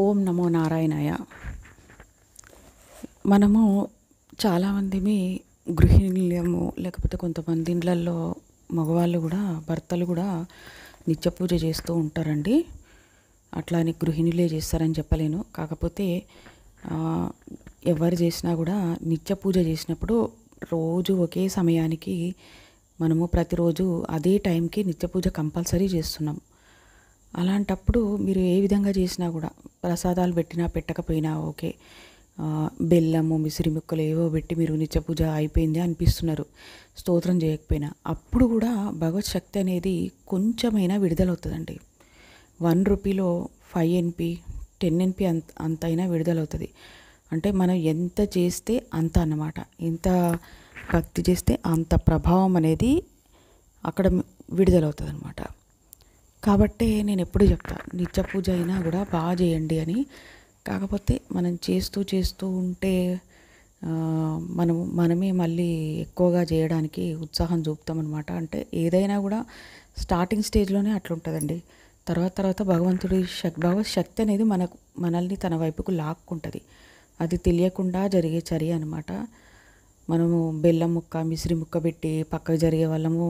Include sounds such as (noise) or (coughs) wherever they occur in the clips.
ఓం నమో నారాయణాయ మనము చాలామందిమి గృహిణీలము లేకపోతే కొంతమంది ఇండ్లల్లో మగవాళ్ళు కూడా భర్తలు కూడా నిత్య పూజ చేస్తూ ఉంటారండి అట్లానే గృహిణులే చేస్తారని చెప్పలేను కాకపోతే ఎవరు చేసినా కూడా నిత్య పూజ చేసినప్పుడు రోజు ఒకే సమయానికి మనము ప్రతిరోజు అదే టైంకి నిత్య పూజ కంపల్సరీ చేస్తున్నాం అలాంటప్పుడు మీరు ఏ విధంగా చేసినా కూడా ప్రసాదాలు పెట్టినా పెట్టకపోయినా ఓకే బెల్లము మిసిరి ముక్కలు ఏవో పెట్టి మీరు నిత్య పూజ అయిపోయింది అనిపిస్తున్నారు స్తోత్రం చేయకపోయినా అప్పుడు కూడా భగవత్ శక్తి అనేది కొంచెమైనా విడుదలవుతుందండి వన్ రూపీలో ఫైవ్ ఎన్పి టెన్ ఎన్పి అంత అంతైనా విడుదలవుతుంది అంటే మనం ఎంత చేస్తే అంత అన్నమాట ఎంత భక్తి చేస్తే అంత ప్రభావం అనేది అక్కడ విడుదలవుతుంది అనమాట కాబట్టి నేను ఎప్పుడు చెప్తా నిత్య పూజ అయినా కూడా బాగా చేయండి అని కాకపోతే మనం చేస్తూ చేస్తూ ఉంటే మనం మనమే మళ్ళీ ఎక్కువగా చేయడానికి ఉత్సాహం చూపుతామన్నమాట అంటే ఏదైనా కూడా స్టార్టింగ్ స్టేజ్లోనే అట్లుంటుందండి తర్వాత తర్వాత భగవంతుడి శక్ భగవత్ శక్తి అనేది మనకు మనల్ని తన వైపుకు లాక్కుంటుంది అది తెలియకుండా జరిగే చర్య అనమాట మనము బెల్లం ముక్క మిశ్రి ముక్క పెట్టి పక్కకు జరిగే వాళ్ళము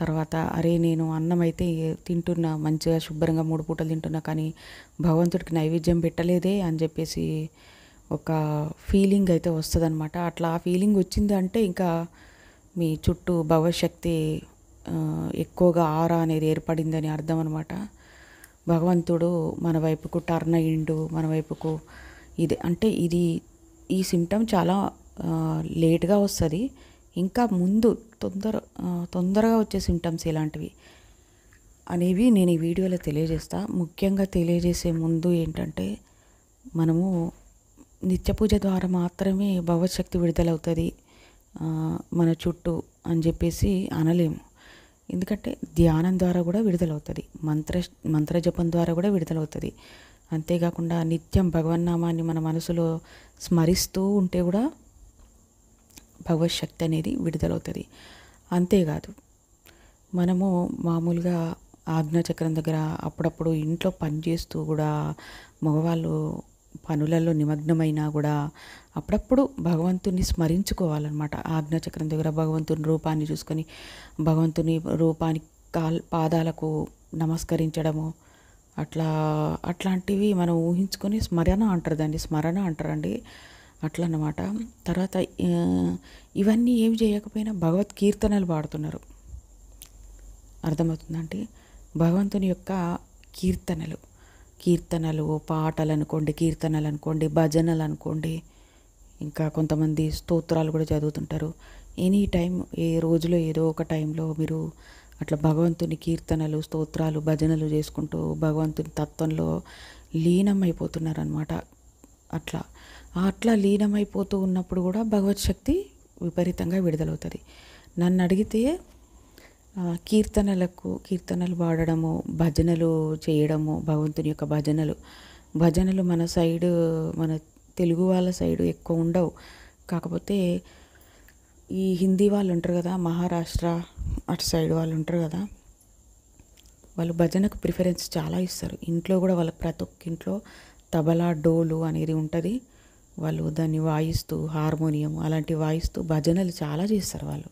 తర్వాత అరే నేను అన్నం అయితే తింటున్నా మంచిగా శుభ్రంగా మూడు పూటలు తింటున్నా కానీ భగవంతుడికి నైవేద్యం పెట్టలేదే అని చెప్పేసి ఒక ఫీలింగ్ అయితే వస్తుంది అనమాట అట్లా ఆ ఫీలింగ్ వచ్చిందంటే ఇంకా మీ చుట్టూ భవశక్తి ఎక్కువగా ఆరా అనేది ఏర్పడిందని అర్థం అనమాట భగవంతుడు మన వైపుకు టర్న్ అయ్యిండు మన వైపుకు ఇది అంటే ఇది ఈ సిమ్టమ్ చాలా లేట్గా వస్తుంది ఇంకా ముందు తొందర తొందరగా వచ్చే సింటమ్స్ ఇలాంటివి అనేవి నేను ఈ వీడియోలో తెలియజేస్తా ముఖ్యంగా తెలియజేసే ముందు ఏంటంటే మనము నిత్య పూజ ద్వారా మాత్రమే భగవశక్తి విడుదలవుతుంది మన చుట్టూ అని చెప్పేసి అనలేము ఎందుకంటే ధ్యానం ద్వారా కూడా విడుదలవుతుంది మంత్ర మంత్రజపం ద్వారా కూడా విడుదలవుతుంది అంతేకాకుండా నిత్యం భగవన్నామాన్ని మన మనసులో స్మరిస్తూ ఉంటే కూడా భగవత్ శక్తి అనేది విడుదలవుతుంది అంతేకాదు మనము మామూలుగా ఆజ్ఞాచక్రం దగ్గర అప్పుడప్పుడు ఇంట్లో పని చేస్తూ కూడా మగవాళ్ళు పనులలో నిమగ్నమైనా కూడా అప్పుడప్పుడు భగవంతుని స్మరించుకోవాలన్నమాట ఆజ్ఞాచక్రం దగ్గర భగవంతుని రూపాన్ని చూసుకొని భగవంతుని రూపాన్ని కాల్ పాదాలకు నమస్కరించడము అట్లా అట్లాంటివి మనం ఊహించుకొని స్మరణ అంటారు దాన్ని స్మరణ అంటారండి అట్లన్నమాట తర్వాత ఇవన్నీ ఏమి చేయకపోయినా భగవత్ కీర్తనలు పాడుతున్నారు అర్థమవుతుందంటే భగవంతుని యొక్క కీర్తనలు కీర్తనలు పాటలు అనుకోండి కీర్తనలు అనుకోండి భజనలు అనుకోండి ఇంకా కొంతమంది స్తోత్రాలు కూడా చదువుతుంటారు ఎనీ టైం ఏ రోజులో ఏదో ఒక టైంలో మీరు అట్లా భగవంతుని కీర్తనలు స్తోత్రాలు భజనలు చేసుకుంటూ భగవంతుని తత్వంలో లీనమైపోతున్నారనమాట అట్లా అట్లా లీనమైపోతూ ఉన్నప్పుడు కూడా భగవత్ శక్తి విపరీతంగా విడుదలవుతుంది నన్ను అడిగితే కీర్తనలకు కీర్తనలు పాడడము భజనలు చేయడము భగవంతుని యొక్క భజనలు భజనలు మన సైడు మన తెలుగు వాళ్ళ సైడు ఎక్కువ ఉండవు కాకపోతే ఈ హిందీ వాళ్ళు ఉంటారు కదా మహారాష్ట్ర అటు సైడ్ వాళ్ళు ఉంటారు కదా వాళ్ళు భజనకు ప్రిఫరెన్స్ చాలా ఇస్తారు ఇంట్లో కూడా వాళ్ళ ప్రతి ఒక్క ఇంట్లో తబలా డోలు అనేది ఉంటుంది వాళ్ళు దాన్ని వాయిస్తూ హార్మోనియం అలాంటి వాయిస్తూ భజనలు చాలా చేస్తారు వాళ్ళు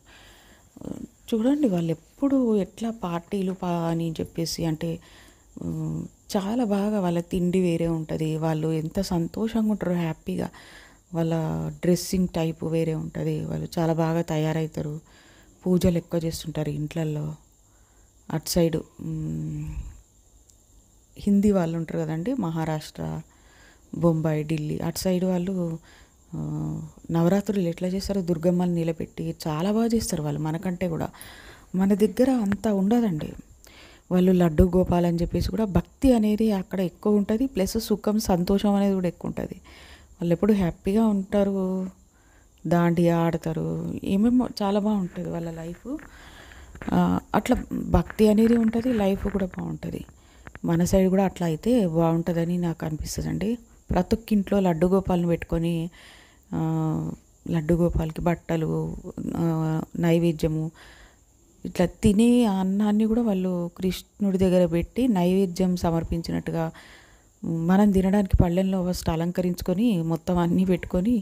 చూడండి వాళ్ళు ఎప్పుడు ఎట్లా పార్టీలు పా అని చెప్పేసి అంటే చాలా బాగా వాళ్ళ తిండి వేరే ఉంటుంది వాళ్ళు ఎంత సంతోషంగా ఉంటారు హ్యాపీగా వాళ్ళ డ్రెస్సింగ్ టైప్ వేరే ఉంటుంది వాళ్ళు చాలా బాగా తయారవుతారు పూజలు ఎక్కువ చేస్తుంటారు ఇంట్లల్లో అటు సైడు హిందీ వాళ్ళు ఉంటారు కదండి మహారాష్ట్ర బొంబాయి ఢిల్లీ అటు సైడ్ వాళ్ళు నవరాత్రులు ఎట్లా చేస్తారో దుర్గమ్మని నిలబెట్టి చాలా బాగా చేస్తారు వాళ్ళు మనకంటే కూడా మన దగ్గర అంత ఉండదండి వాళ్ళు లడ్డు గోపాల్ అని చెప్పేసి కూడా భక్తి అనేది అక్కడ ఎక్కువ ఉంటుంది ప్లస్ సుఖం సంతోషం అనేది కూడా ఎక్కువ ఉంటుంది వాళ్ళు ఎప్పుడు హ్యాపీగా ఉంటారు దాండియా ఆడతారు ఏమేమో చాలా బాగుంటుంది వాళ్ళ లైఫ్ అట్లా భక్తి అనేది ఉంటుంది లైఫ్ కూడా బాగుంటుంది మన సైడ్ కూడా అట్లా అయితే బాగుంటుందని నాకు అనిపిస్తుందండి ఇంట్లో లడ్డు గోపాలను పెట్టుకొని లడ్డు గోపాలకి బట్టలు నైవేద్యము ఇట్లా తినే అన్నాన్ని కూడా వాళ్ళు కృష్ణుడి దగ్గర పెట్టి నైవేద్యం సమర్పించినట్టుగా మనం తినడానికి పళ్ళెంలో ఫస్ట్ అలంకరించుకొని మొత్తం అన్నీ పెట్టుకొని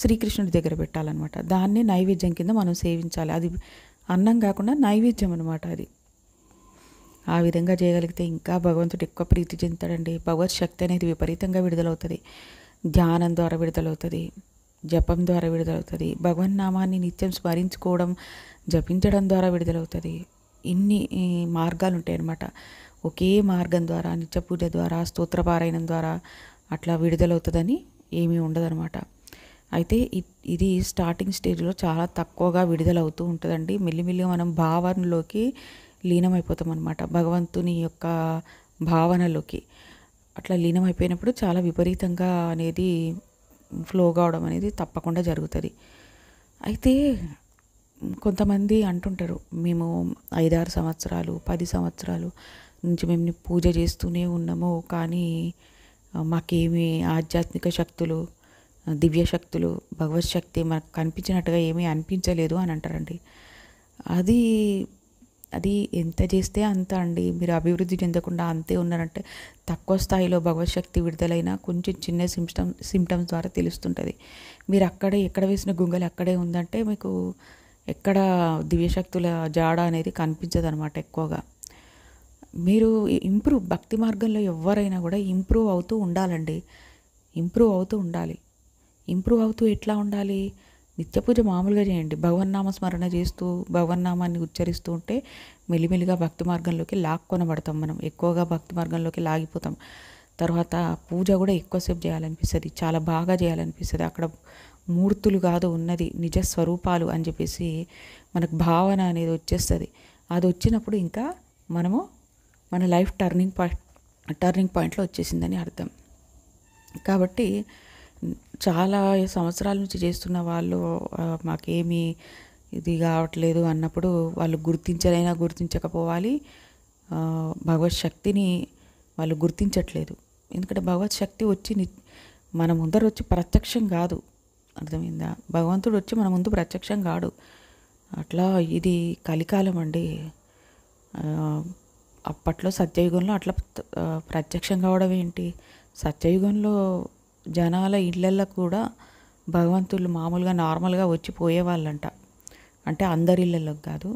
శ్రీకృష్ణుడి దగ్గర పెట్టాలన్నమాట దాన్నే నైవేద్యం కింద మనం సేవించాలి అది అన్నం కాకుండా నైవేద్యం అనమాట అది ఆ విధంగా చేయగలిగితే ఇంకా భగవంతుడు ఎక్కువ ప్రీతి చెందుతాడండి భగవత్ శక్తి అనేది విపరీతంగా విడుదలవుతుంది ధ్యానం ద్వారా విడుదలవుతుంది జపం ద్వారా విడుదలవుతుంది భగవన్ నామాన్ని నిత్యం స్మరించుకోవడం జపించడం ద్వారా విడుదలవుతుంది ఇన్ని మార్గాలు ఉంటాయి అన్నమాట ఒకే మార్గం ద్వారా నిత్య పూజ ద్వారా స్తోత్రపారాయణం ద్వారా అట్లా విడుదలవుతుందని ఏమీ ఉండదనమాట అయితే ఇది స్టార్టింగ్ స్టేజ్లో చాలా తక్కువగా విడుదలవుతూ ఉంటుందండి మెల్లిమెల్లిగా మనం భావనలోకి లీనమైపోతాం అనమాట భగవంతుని యొక్క భావనలోకి అట్లా లీనమైపోయినప్పుడు చాలా విపరీతంగా అనేది ఫ్లో కావడం అనేది తప్పకుండా జరుగుతుంది అయితే కొంతమంది అంటుంటారు మేము ఐదారు సంవత్సరాలు పది సంవత్సరాలు నుంచి మేము పూజ చేస్తూనే ఉన్నాము కానీ మాకేమి ఆధ్యాత్మిక శక్తులు దివ్య శక్తులు భగవత్ శక్తి మనకు కనిపించినట్టుగా ఏమీ అనిపించలేదు అని అంటారండి అది అది ఎంత చేస్తే అంత అండి మీరు అభివృద్ధి చెందకుండా అంతే ఉన్నారంటే తక్కువ స్థాయిలో భగవశక్తి విడుదలైన కొంచెం చిన్న సిమ్టమ్ సిమ్టమ్స్ ద్వారా తెలుస్తుంటుంది మీరు అక్కడే ఎక్కడ వేసిన గుంగలు అక్కడే ఉందంటే మీకు ఎక్కడ దివ్యశక్తుల జాడ అనేది కనిపించదు అనమాట ఎక్కువగా మీరు ఇంప్రూవ్ భక్తి మార్గంలో ఎవరైనా కూడా ఇంప్రూవ్ అవుతూ ఉండాలండి ఇంప్రూవ్ అవుతూ ఉండాలి ఇంప్రూవ్ అవుతూ ఎట్లా ఉండాలి నిత్య పూజ మామూలుగా చేయండి భగవన్నామ స్మరణ చేస్తూ భగవన్నామాన్ని ఉచ్చరిస్తూ ఉంటే మెల్లిమెల్లిగా భక్తి మార్గంలోకి లాక్కొనబడతాం మనం ఎక్కువగా భక్తి మార్గంలోకి లాగిపోతాం తర్వాత పూజ కూడా ఎక్కువసేపు చేయాలనిపిస్తుంది చాలా బాగా చేయాలనిపిస్తుంది అక్కడ మూర్తులు కాదు ఉన్నది నిజ స్వరూపాలు అని చెప్పేసి మనకు భావన అనేది వచ్చేస్తుంది అది వచ్చినప్పుడు ఇంకా మనము మన లైఫ్ టర్నింగ్ పాయింట్ టర్నింగ్ పాయింట్లో వచ్చేసిందని అర్థం కాబట్టి చాలా సంవత్సరాల నుంచి చేస్తున్న వాళ్ళు మాకేమీ ఇది కావట్లేదు అన్నప్పుడు వాళ్ళు గుర్తించలేనా గుర్తించకపోవాలి భగవత్ శక్తిని వాళ్ళు గుర్తించట్లేదు ఎందుకంటే భగవత్ శక్తి వచ్చి మన ముందర వచ్చి ప్రత్యక్షం కాదు అర్థమైందా భగవంతుడు వచ్చి మన ముందు ప్రత్యక్షం కాడు అట్లా ఇది కలికాలం అండి అప్పట్లో సత్యయుగంలో అట్లా ప్రత్యక్షం కావడం ఏంటి సత్యయుగంలో జనాల ఇళ్ళల్లో కూడా భగవంతులు మామూలుగా నార్మల్గా వచ్చి పోయేవాళ్ళంట అంటే అందరి ఇళ్ళలోకి కాదు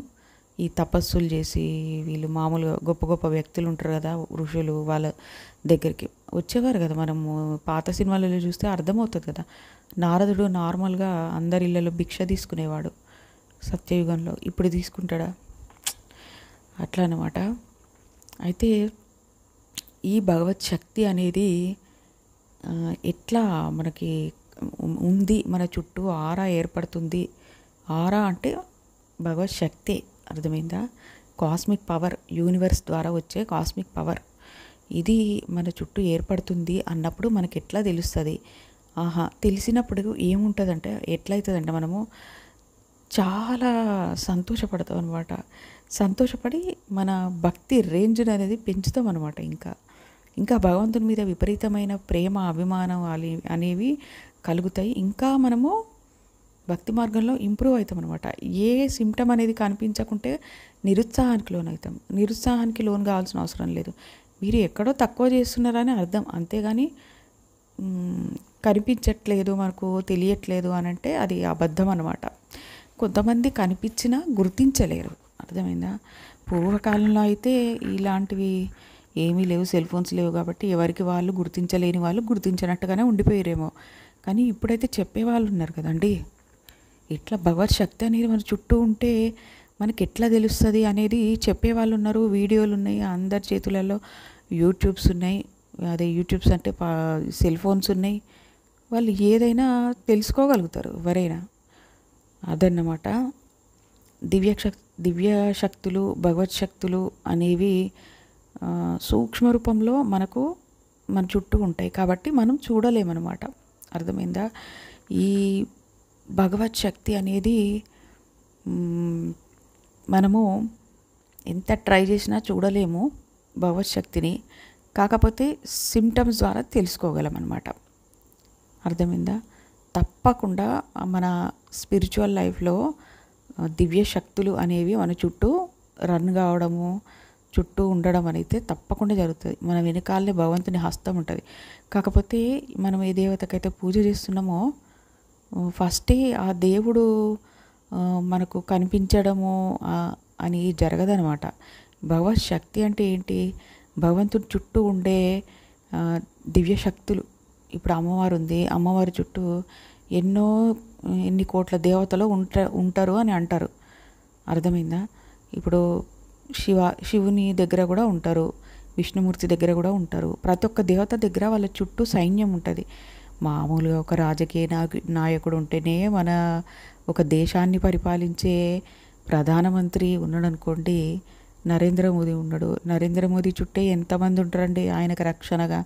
ఈ తపస్సులు చేసి వీళ్ళు మామూలుగా గొప్ప గొప్ప వ్యక్తులు ఉంటారు కదా ఋషులు వాళ్ళ దగ్గరికి వచ్చేవారు కదా మనము పాత సినిమాలలో చూస్తే అర్థమవుతుంది కదా నారదుడు నార్మల్గా అందరి ఇళ్ళలో భిక్ష తీసుకునేవాడు సత్యయుగంలో ఇప్పుడు తీసుకుంటాడా అట్లా అనమాట అయితే ఈ భగవత్ శక్తి అనేది ఎట్లా మనకి ఉంది మన చుట్టూ ఆరా ఏర్పడుతుంది ఆరా అంటే భగవత్ శక్తి అర్థమైందా కాస్మిక్ పవర్ యూనివర్స్ ద్వారా వచ్చే కాస్మిక్ పవర్ ఇది మన చుట్టూ ఏర్పడుతుంది అన్నప్పుడు మనకి ఎట్లా తెలుస్తుంది ఆహా తెలిసినప్పుడు ఏముంటుందంటే ఎట్లయితుందంటే మనము చాలా సంతోషపడతాం అనమాట సంతోషపడి మన భక్తి రేంజ్ అనేది పెంచుతాం అనమాట ఇంకా ఇంకా భగవంతుని మీద విపరీతమైన ప్రేమ అభిమానం అనేవి కలుగుతాయి ఇంకా మనము భక్తి మార్గంలో ఇంప్రూవ్ అవుతాం అనమాట ఏ సిమ్టమ్ అనేది కనిపించకుంటే నిరుత్సాహానికి లోన్ అవుతాం నిరుత్సాహానికి లోన్ కావాల్సిన అవసరం లేదు మీరు ఎక్కడో తక్కువ చేస్తున్నారని అర్థం అంతేగాని కనిపించట్లేదు మనకు తెలియట్లేదు అని అంటే అది అబద్ధం అనమాట కొంతమంది కనిపించినా గుర్తించలేరు అర్థమైందా పూర్వకాలంలో అయితే ఇలాంటివి ఏమీ లేవు సెల్ ఫోన్స్ లేవు కాబట్టి ఎవరికి వాళ్ళు గుర్తించలేని వాళ్ళు గుర్తించినట్టుగానే ఉండిపోయారేమో కానీ ఇప్పుడైతే చెప్పేవాళ్ళు ఉన్నారు కదండి ఇట్లా భగవత్ శక్తి అనేది మన చుట్టూ ఉంటే మనకి ఎట్లా తెలుస్తుంది అనేది చెప్పేవాళ్ళు ఉన్నారు వీడియోలు ఉన్నాయి అందరి చేతులలో యూట్యూబ్స్ ఉన్నాయి అదే యూట్యూబ్స్ అంటే సెల్ ఫోన్స్ ఉన్నాయి వాళ్ళు ఏదైనా తెలుసుకోగలుగుతారు ఎవరైనా అదన్నమాట దివ్యక్ష దివ్యశక్తులు దివ్య శక్తులు భగవత్ శక్తులు అనేవి సూక్ష్మ రూపంలో మనకు మన చుట్టూ ఉంటాయి కాబట్టి మనం చూడలేమన్నమాట అర్థమైందా ఈ భగవత్ శక్తి అనేది మనము ఎంత ట్రై చేసినా చూడలేము భగవత్ శక్తిని కాకపోతే సిమ్టమ్స్ ద్వారా తెలుసుకోగలం అనమాట అర్థమైందా తప్పకుండా మన స్పిరిచువల్ లైఫ్లో దివ్య శక్తులు అనేవి మన చుట్టూ రన్ కావడము చుట్టూ ఉండడం అనేది తప్పకుండా జరుగుతుంది మన వెనకాలనే భగవంతుని హస్తం ఉంటుంది కాకపోతే మనం ఏ దేవతకైతే పూజ చేస్తున్నామో ఫస్టే ఆ దేవుడు మనకు కనిపించడము అని అనమాట భగవత్ శక్తి అంటే ఏంటి భగవంతుడి చుట్టూ ఉండే దివ్య శక్తులు ఇప్పుడు అమ్మవారు ఉంది అమ్మవారి చుట్టూ ఎన్నో ఎన్ని కోట్ల దేవతలు ఉంట ఉంటారు అని అంటారు అర్థమైందా ఇప్పుడు శివ శివుని దగ్గర కూడా ఉంటారు విష్ణుమూర్తి దగ్గర కూడా ఉంటారు ప్రతి ఒక్క దేవత దగ్గర వాళ్ళ చుట్టూ సైన్యం ఉంటుంది మామూలుగా ఒక రాజకీయ నాయకుడు ఉంటేనే మన ఒక దేశాన్ని పరిపాలించే ప్రధానమంత్రి ఉన్నాడనుకోండి నరేంద్ర మోదీ ఉన్నాడు నరేంద్ర మోదీ చుట్టే ఎంతమంది ఉంటారండి ఆయనకు రక్షణగా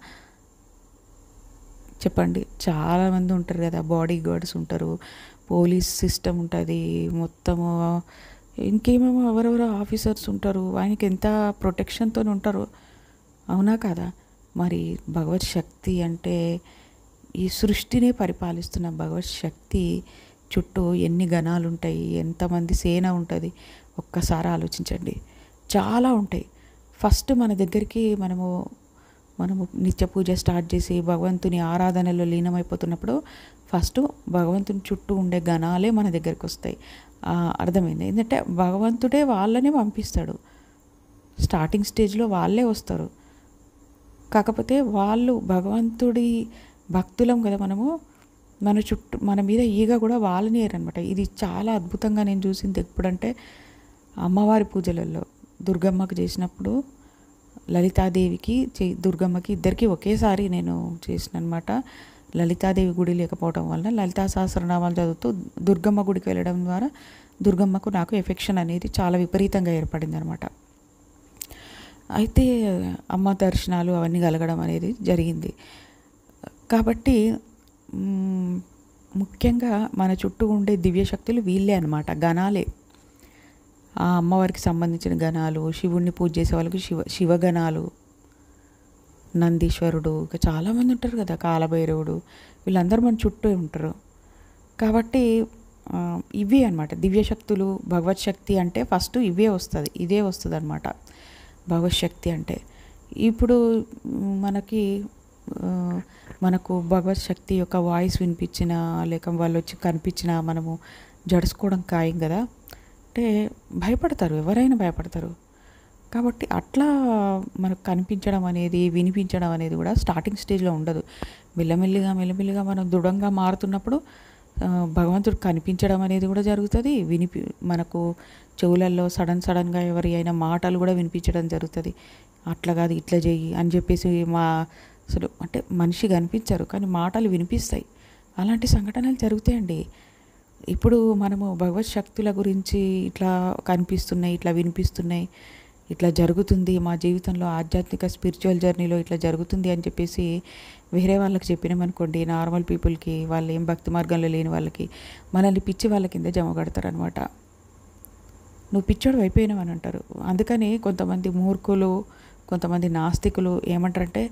చెప్పండి చాలామంది ఉంటారు కదా బాడీ గార్డ్స్ ఉంటారు పోలీస్ సిస్టమ్ ఉంటుంది మొత్తము ఇంకేమేమో ఎవరెవరో ఆఫీసర్స్ ఉంటారు ఆయనకి ఎంత ప్రొటెక్షన్తో ఉంటారు అవునా కదా మరి భగవత్ శక్తి అంటే ఈ సృష్టినే పరిపాలిస్తున్న భగవత్ శక్తి చుట్టూ ఎన్ని గణాలు ఉంటాయి ఎంతమంది సేన ఉంటుంది ఒక్కసారి ఆలోచించండి చాలా ఉంటాయి ఫస్ట్ మన దగ్గరికి మనము మనము నిత్య పూజ స్టార్ట్ చేసి భగవంతుని ఆరాధనలో లీనమైపోతున్నప్పుడు ఫస్ట్ భగవంతుని చుట్టూ ఉండే గణాలే మన దగ్గరికి వస్తాయి అర్థమైంది ఏంటంటే భగవంతుడే వాళ్ళనే పంపిస్తాడు స్టార్టింగ్ స్టేజ్లో వాళ్ళే వస్తారు కాకపోతే వాళ్ళు భగవంతుడి భక్తులం కదా మనము మన చుట్టూ మన మీద ఈగ కూడా వాళ్ళని అనమాట ఇది చాలా అద్భుతంగా నేను చూసింది ఎప్పుడంటే అమ్మవారి పూజలలో దుర్గమ్మకు చేసినప్పుడు లలితాదేవికి చే దుర్గమ్మకి ఇద్దరికి ఒకేసారి నేను చేసిన అనమాట లలితాదేవి గుడి లేకపోవడం వల్ల లలితా సహస్రనామాలు చదువుతూ దుర్గమ్మ గుడికి వెళ్ళడం ద్వారా దుర్గమ్మకు నాకు ఎఫెక్షన్ అనేది చాలా విపరీతంగా ఏర్పడింది అనమాట అయితే అమ్మ దర్శనాలు అవన్నీ కలగడం అనేది జరిగింది కాబట్టి ముఖ్యంగా మన చుట్టూ ఉండే దివ్యశక్తులు వీళ్ళే అనమాట గణాలే ఆ అమ్మవారికి సంబంధించిన గణాలు శివుణ్ణి పూజ చేసే వాళ్ళకి శివ శివగణాలు నందీశ్వరుడు ఇంకా చాలామంది ఉంటారు కదా కాలభైరవుడు వీళ్ళందరూ మన చుట్టూ ఉంటారు కాబట్టి ఇవే అనమాట దివ్యశక్తులు భగవత్ శక్తి అంటే ఫస్ట్ ఇవే వస్తుంది ఇదే వస్తుంది అనమాట భగవత్ శక్తి అంటే ఇప్పుడు మనకి మనకు భగవత్ శక్తి యొక్క వాయిస్ వినిపించిన లేక వాళ్ళు వచ్చి కనిపించిన మనము జడుచుకోవడం ఖాయం కదా అంటే భయపడతారు ఎవరైనా భయపడతారు కాబట్టి అట్లా మనకు కనిపించడం అనేది వినిపించడం అనేది కూడా స్టార్టింగ్ స్టేజ్లో ఉండదు మెల్లమెల్లిగా మెల్లమెల్లిగా మనం దృఢంగా మారుతున్నప్పుడు భగవంతుడు కనిపించడం అనేది కూడా జరుగుతుంది వినిపి మనకు చెవులల్లో సడన్ సడన్గా ఎవరి అయినా మాటలు కూడా వినిపించడం జరుగుతుంది అట్లా కాదు ఇట్లా చేయి అని చెప్పేసి మా అసలు అంటే మనిషి కనిపించరు కానీ మాటలు వినిపిస్తాయి అలాంటి సంఘటనలు జరుగుతాయండి ఇప్పుడు మనము భగవత్ శక్తుల గురించి ఇట్లా కనిపిస్తున్నాయి ఇట్లా వినిపిస్తున్నాయి ఇట్లా జరుగుతుంది మా జీవితంలో ఆధ్యాత్మిక స్పిరిచువల్ జర్నీలో ఇట్లా జరుగుతుంది అని చెప్పేసి వేరే వాళ్ళకి చెప్పినామనుకోండి నార్మల్ పీపుల్కి వాళ్ళు ఏం భక్తి మార్గంలో లేని వాళ్ళకి మనల్ని పిచ్చి వాళ్ళ కింద జమ కడతారనమాట నువ్వు పిచ్చోడు అయిపోయినావని అంటారు అందుకని కొంతమంది మూర్ఖులు కొంతమంది నాస్తికులు ఏమంటారంటే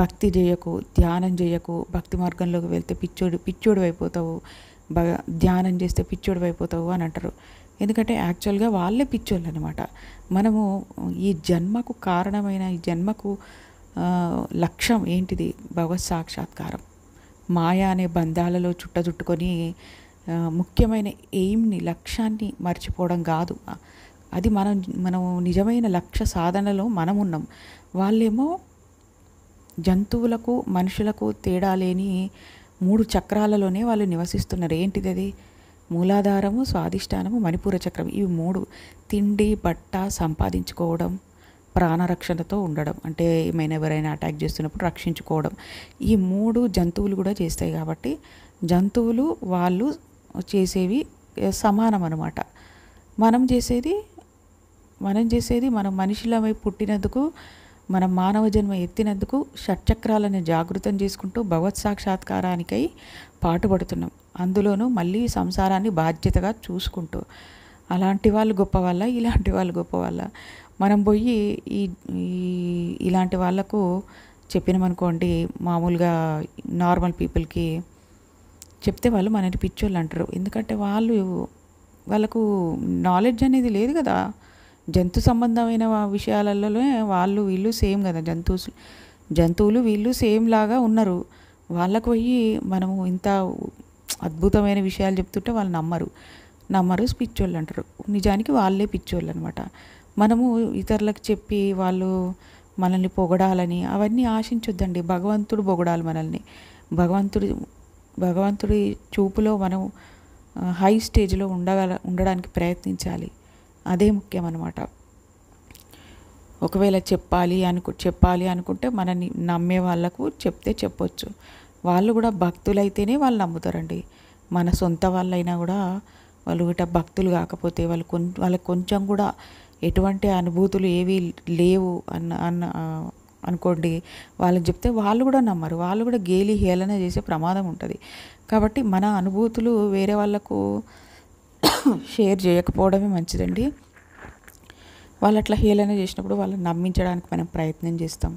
భక్తి చేయకు ధ్యానం చేయకు భక్తి మార్గంలోకి వెళ్తే పిచ్చోడు పిచ్చోడు అయిపోతావు ధ్యానం చేస్తే పిచ్చోడు అయిపోతావు అని అంటారు ఎందుకంటే యాక్చువల్గా వాళ్ళే పిచ్చోళ్ళు అనమాట మనము ఈ జన్మకు కారణమైన ఈ జన్మకు లక్ష్యం ఏంటిది భగవత్ సాక్షాత్కారం మాయ అనే బంధాలలో చుట్టజుట్టుకొని ముఖ్యమైన ఎయిమ్ని లక్ష్యాన్ని మర్చిపోవడం కాదు అది మనం మనం నిజమైన లక్ష్య సాధనలో మనం ఉన్నాం వాళ్ళేమో జంతువులకు మనుషులకు తేడా లేని మూడు చక్రాలలోనే వాళ్ళు నివసిస్తున్నారు ఏంటిది అది మూలాధారము స్వాధిష్టానము మణిపూర చక్రం ఇవి మూడు తిండి బట్ట సంపాదించుకోవడం ప్రాణరక్షణతో ఉండడం అంటే ఏమైనా ఎవరైనా అటాక్ చేస్తున్నప్పుడు రక్షించుకోవడం ఈ మూడు జంతువులు కూడా చేస్తాయి కాబట్టి జంతువులు వాళ్ళు చేసేవి సమానం అనమాట మనం చేసేది మనం చేసేది మనం మనుషులమై పుట్టినందుకు మన మానవ జన్మ ఎత్తినందుకు షట్చక్రాలను జాగృతం చేసుకుంటూ భగవత్ సాక్షాత్కారానికై పాటుపడుతున్నాం అందులోనూ మళ్ళీ సంసారాన్ని బాధ్యతగా చూసుకుంటూ అలాంటి వాళ్ళు గొప్ప వాళ్ళ ఇలాంటి వాళ్ళు గొప్ప వాళ్ళ మనం పోయి ఈ ఇలాంటి వాళ్ళకు చెప్పినామనుకోండి మామూలుగా నార్మల్ పీపుల్కి చెప్తే వాళ్ళు మనని పిచ్చోళ్ళు అంటారు ఎందుకంటే వాళ్ళు వాళ్ళకు నాలెడ్జ్ అనేది లేదు కదా జంతు సంబంధమైన విషయాలలోనే వాళ్ళు వీళ్ళు సేమ్ కదా జంతువులు జంతువులు వీళ్ళు సేమ్ లాగా ఉన్నారు వాళ్ళకు పోయి మనము ఇంత అద్భుతమైన విషయాలు చెప్తుంటే వాళ్ళు నమ్మరు నమ్మరు పిచ్చోళ్ళు అంటారు నిజానికి వాళ్ళే పిచ్చోళ్ళు అనమాట మనము ఇతరులకు చెప్పి వాళ్ళు మనల్ని పొగడాలని అవన్నీ ఆశించొద్దండి భగవంతుడు పొగడాలి మనల్ని భగవంతుడి భగవంతుడి చూపులో మనం హై స్టేజ్లో ఉండగల ఉండడానికి ప్రయత్నించాలి అదే ముఖ్యం అనమాట ఒకవేళ చెప్పాలి అనుకు చెప్పాలి అనుకుంటే మనని నమ్మే వాళ్ళకు చెప్తే చెప్పొచ్చు వాళ్ళు కూడా భక్తులైతేనే వాళ్ళు నమ్ముతారండి మన సొంత వాళ్ళైనా కూడా వాళ్ళు ఇట భక్తులు కాకపోతే వాళ్ళు కొం వాళ్ళకి కొంచెం కూడా ఎటువంటి అనుభూతులు ఏవి లేవు అన్న అన్న అనుకోండి వాళ్ళని చెప్తే వాళ్ళు కూడా నమ్మరు వాళ్ళు కూడా గేలి హేళన చేసే ప్రమాదం ఉంటుంది కాబట్టి మన అనుభూతులు వేరే వాళ్ళకు (coughs) షేర్ చేయకపోవడమే మంచిదండి వాళ్ళు అట్లా హేళన చేసినప్పుడు వాళ్ళని నమ్మించడానికి మనం ప్రయత్నం చేస్తాం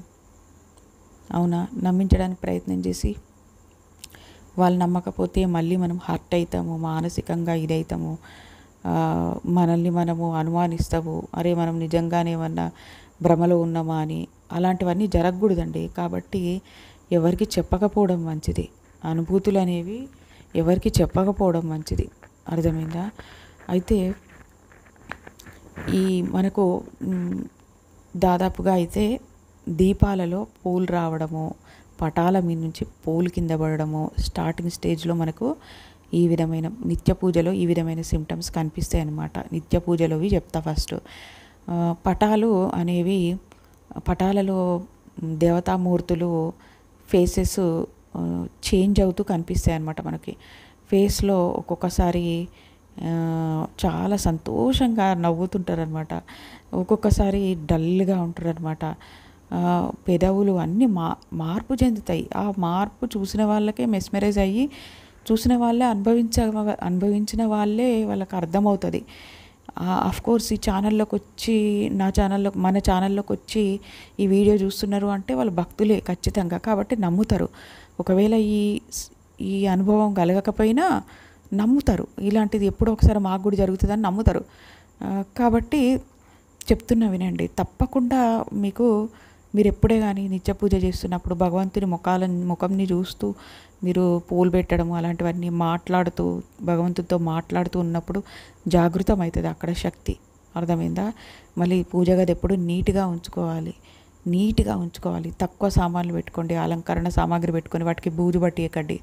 అవునా నమ్మించడానికి ప్రయత్నం చేసి వాళ్ళు నమ్మకపోతే మళ్ళీ మనం హర్ట్ అవుతాము మానసికంగా ఇదవుతాము మనల్ని మనము అనుమానిస్తాము అరే మనం నిజంగానే ఏమన్నా భ్రమలో ఉన్నామా అని అలాంటివన్నీ జరగకూడదండి కాబట్టి ఎవరికి చెప్పకపోవడం మంచిది అనుభూతులు అనేవి ఎవరికి చెప్పకపోవడం మంచిది అర్థమైందా అయితే ఈ మనకు దాదాపుగా అయితే దీపాలలో పూలు రావడము పటాల మీద నుంచి పూలు కింద పడడము స్టార్టింగ్ స్టేజ్లో మనకు ఈ విధమైన నిత్య పూజలో ఈ విధమైన సిమ్టమ్స్ కనిపిస్తాయి అన్నమాట నిత్య పూజలోవి చెప్తా ఫస్ట్ పటాలు అనేవి పటాలలో దేవతామూర్తులు ఫేసెస్ చేంజ్ అవుతూ కనిపిస్తాయి అన్నమాట మనకి ఫేస్లో ఒక్కొక్కసారి చాలా సంతోషంగా నవ్వుతుంటారనమాట ఒక్కొక్కసారి డల్గా ఉంటారనమాట పెదవులు అన్నీ మా మార్పు చెందుతాయి ఆ మార్పు చూసిన వాళ్ళకే మెస్మెరైజ్ అయ్యి చూసిన వాళ్ళే అనుభవించ అనుభవించిన వాళ్ళే వాళ్ళకి అర్థమవుతుంది కోర్స్ ఈ ఛానల్లోకి వచ్చి నా ఛానల్లో మన ఛానల్లోకి వచ్చి ఈ వీడియో చూస్తున్నారు అంటే వాళ్ళు భక్తులే ఖచ్చితంగా కాబట్టి నమ్ముతారు ఒకవేళ ఈ ఈ అనుభవం కలగకపోయినా నమ్ముతారు ఇలాంటిది ఎప్పుడో ఒకసారి మాకు కూడా జరుగుతుందని నమ్ముతారు కాబట్టి చెప్తున్నా వినండి తప్పకుండా మీకు మీరు ఎప్పుడే కానీ నిత్య పూజ చేస్తున్నప్పుడు భగవంతుని ముఖాలను ముఖంని చూస్తూ మీరు పూలు పెట్టడం అలాంటివన్నీ మాట్లాడుతూ భగవంతుడితో మాట్లాడుతూ ఉన్నప్పుడు జాగృతం అవుతుంది అక్కడ శక్తి అర్థమైందా మళ్ళీ పూజ గది ఎప్పుడు నీట్గా ఉంచుకోవాలి నీట్గా ఉంచుకోవాలి తక్కువ సామాన్లు పెట్టుకోండి అలంకరణ సామాగ్రి పెట్టుకొని వాటికి బూజు పట్టియకండి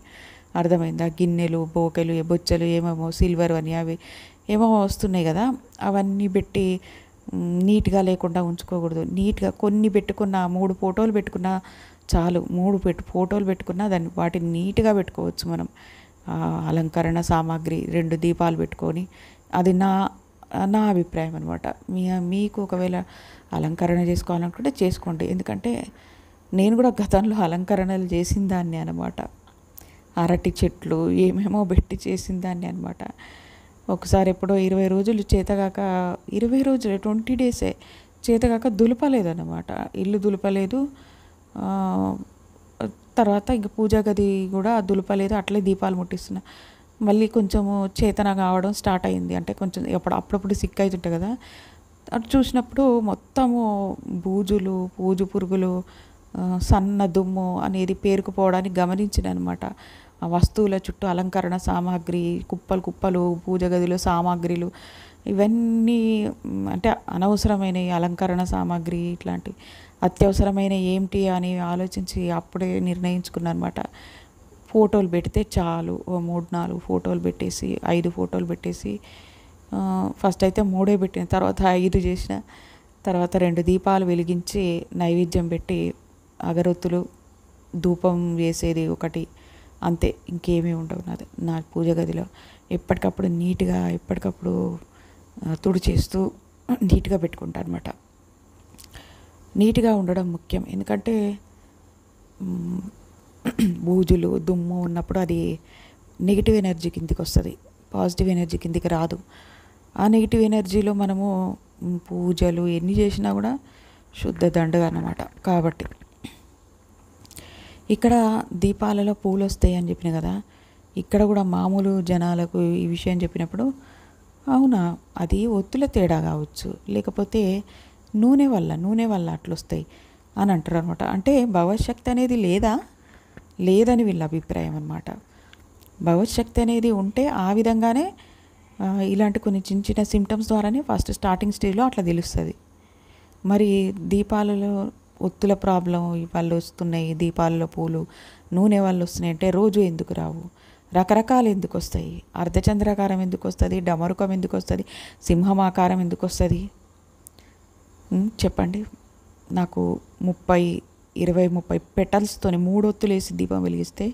అర్థమైందా గిన్నెలు బోకెలు బొచ్చలు ఏమేమో సిల్వర్ అని అవి ఏమో వస్తున్నాయి కదా అవన్నీ పెట్టి నీట్గా లేకుండా ఉంచుకోకూడదు నీట్గా కొన్ని పెట్టుకున్న మూడు ఫోటోలు పెట్టుకున్న చాలు మూడు పెట్టు ఫోటోలు పెట్టుకున్న దాన్ని వాటిని నీట్గా పెట్టుకోవచ్చు మనం అలంకరణ సామాగ్రి రెండు దీపాలు పెట్టుకొని అది నా నా అభిప్రాయం అనమాట మీ మీకు ఒకవేళ అలంకరణ చేసుకోవాలనుకుంటే చేసుకోండి ఎందుకంటే నేను కూడా గతంలో అలంకరణలు చేసిన దాన్ని అనమాట అరటి చెట్లు ఏమేమో పెట్టి చేసిన దాన్ని అనమాట ఒకసారి ఎప్పుడో ఇరవై రోజులు చేతగాక ఇరవై రోజులు ట్వంటీ డేసే చేతగాక దులపలేదన్నమాట ఇల్లు దులపలేదు తర్వాత ఇంక పూజా గది కూడా దులపలేదు అట్లే దీపాలు ముట్టిస్తున్నా మళ్ళీ కొంచెము చేతన కావడం స్టార్ట్ అయింది అంటే కొంచెం ఎప్పుడు అప్పుడప్పుడు సిక్ అవుతుంటాయి కదా అటు చూసినప్పుడు మొత్తము బూజులు పూజు పురుగులు సన్న దుమ్ము అనేది పేరుకుపోవడానికి గమనించిన అనమాట వస్తువుల చుట్టూ అలంకరణ సామాగ్రి కుప్పలు కుప్పలు పూజ గదిలో సామాగ్రిలు ఇవన్నీ అంటే అనవసరమైన అలంకరణ సామాగ్రి ఇట్లాంటి అత్యవసరమైన ఏమిటి అని ఆలోచించి అప్పుడే అనమాట ఫోటోలు పెడితే చాలు మూడు నాలుగు ఫోటోలు పెట్టేసి ఐదు ఫోటోలు పెట్టేసి ఫస్ట్ అయితే మూడే పెట్టిన తర్వాత ఐదు చేసిన తర్వాత రెండు దీపాలు వెలిగించి నైవేద్యం పెట్టి అగరొత్తులు ధూపం వేసేది ఒకటి అంతే ఇంకేమీ ఉండవు నాది నా పూజ గదిలో ఎప్పటికప్పుడు నీట్గా ఎప్పటికప్పుడు చేస్తూ నీట్గా పెట్టుకుంటా అనమాట నీట్గా ఉండడం ముఖ్యం ఎందుకంటే బూజులు దుమ్ము ఉన్నప్పుడు అది నెగిటివ్ ఎనర్జీ కిందికి వస్తుంది పాజిటివ్ ఎనర్జీ కిందికి రాదు ఆ నెగిటివ్ ఎనర్జీలో మనము పూజలు ఎన్ని చేసినా కూడా శుద్ధ దండగా అనమాట కాబట్టి ఇక్కడ దీపాలలో పూలు వస్తాయి అని చెప్పిన కదా ఇక్కడ కూడా మామూలు జనాలకు ఈ విషయం చెప్పినప్పుడు అవునా అది ఒత్తుల తేడా కావచ్చు లేకపోతే నూనె వల్ల నూనె వల్ల అట్లొస్తాయి అని అంటారు అనమాట అంటే భవశక్తి అనేది లేదా లేదని వీళ్ళ అభిప్రాయం అనమాట భవశక్తి అనేది ఉంటే ఆ విధంగానే ఇలాంటి కొన్ని చిన్న చిన్న సిమ్టమ్స్ ద్వారానే ఫస్ట్ స్టార్టింగ్ స్టేజ్లో అట్లా తెలుస్తుంది మరి దీపాలలో ఒత్తుల ప్రాబ్లం వాళ్ళు వస్తున్నాయి దీపాలలో పూలు నూనె వాళ్ళు వస్తున్నాయి అంటే రోజు ఎందుకు రావు రకరకాలు ఎందుకు వస్తాయి అర్ధచంద్రాకారం ఎందుకు వస్తుంది డమరుకం ఎందుకు వస్తుంది సింహం ఆకారం ఎందుకు వస్తుంది చెప్పండి నాకు ముప్పై ఇరవై ముప్పై పెటల్స్తోని మూడొత్తులు వేసి దీపం వెలిగిస్తే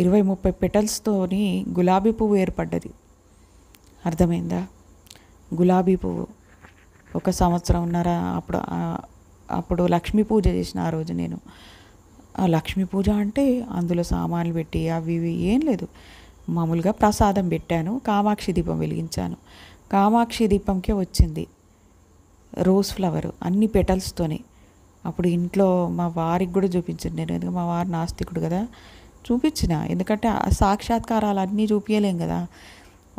ఇరవై ముప్పై పెటల్స్తోని గులాబీ పువ్వు ఏర్పడ్డది అర్థమైందా గులాబీ పువ్వు ఒక సంవత్సరం ఉన్నారా అప్పుడు అప్పుడు లక్ష్మీ పూజ చేసిన ఆ రోజు నేను ఆ లక్ష్మీ పూజ అంటే అందులో సామాన్లు పెట్టి అవి ఇవి ఏం లేదు మామూలుగా ప్రసాదం పెట్టాను కామాక్షి దీపం వెలిగించాను కామాక్షి దీపంకే వచ్చింది రోజ్ ఫ్లవర్ అన్ని పెటల్స్తోనే అప్పుడు ఇంట్లో మా వారికి కూడా చూపించాను నేను ఎందుకంటే మా వారు నాస్తికుడు కదా చూపించిన ఎందుకంటే సాక్షాత్కారాలు అన్నీ చూపించలేం కదా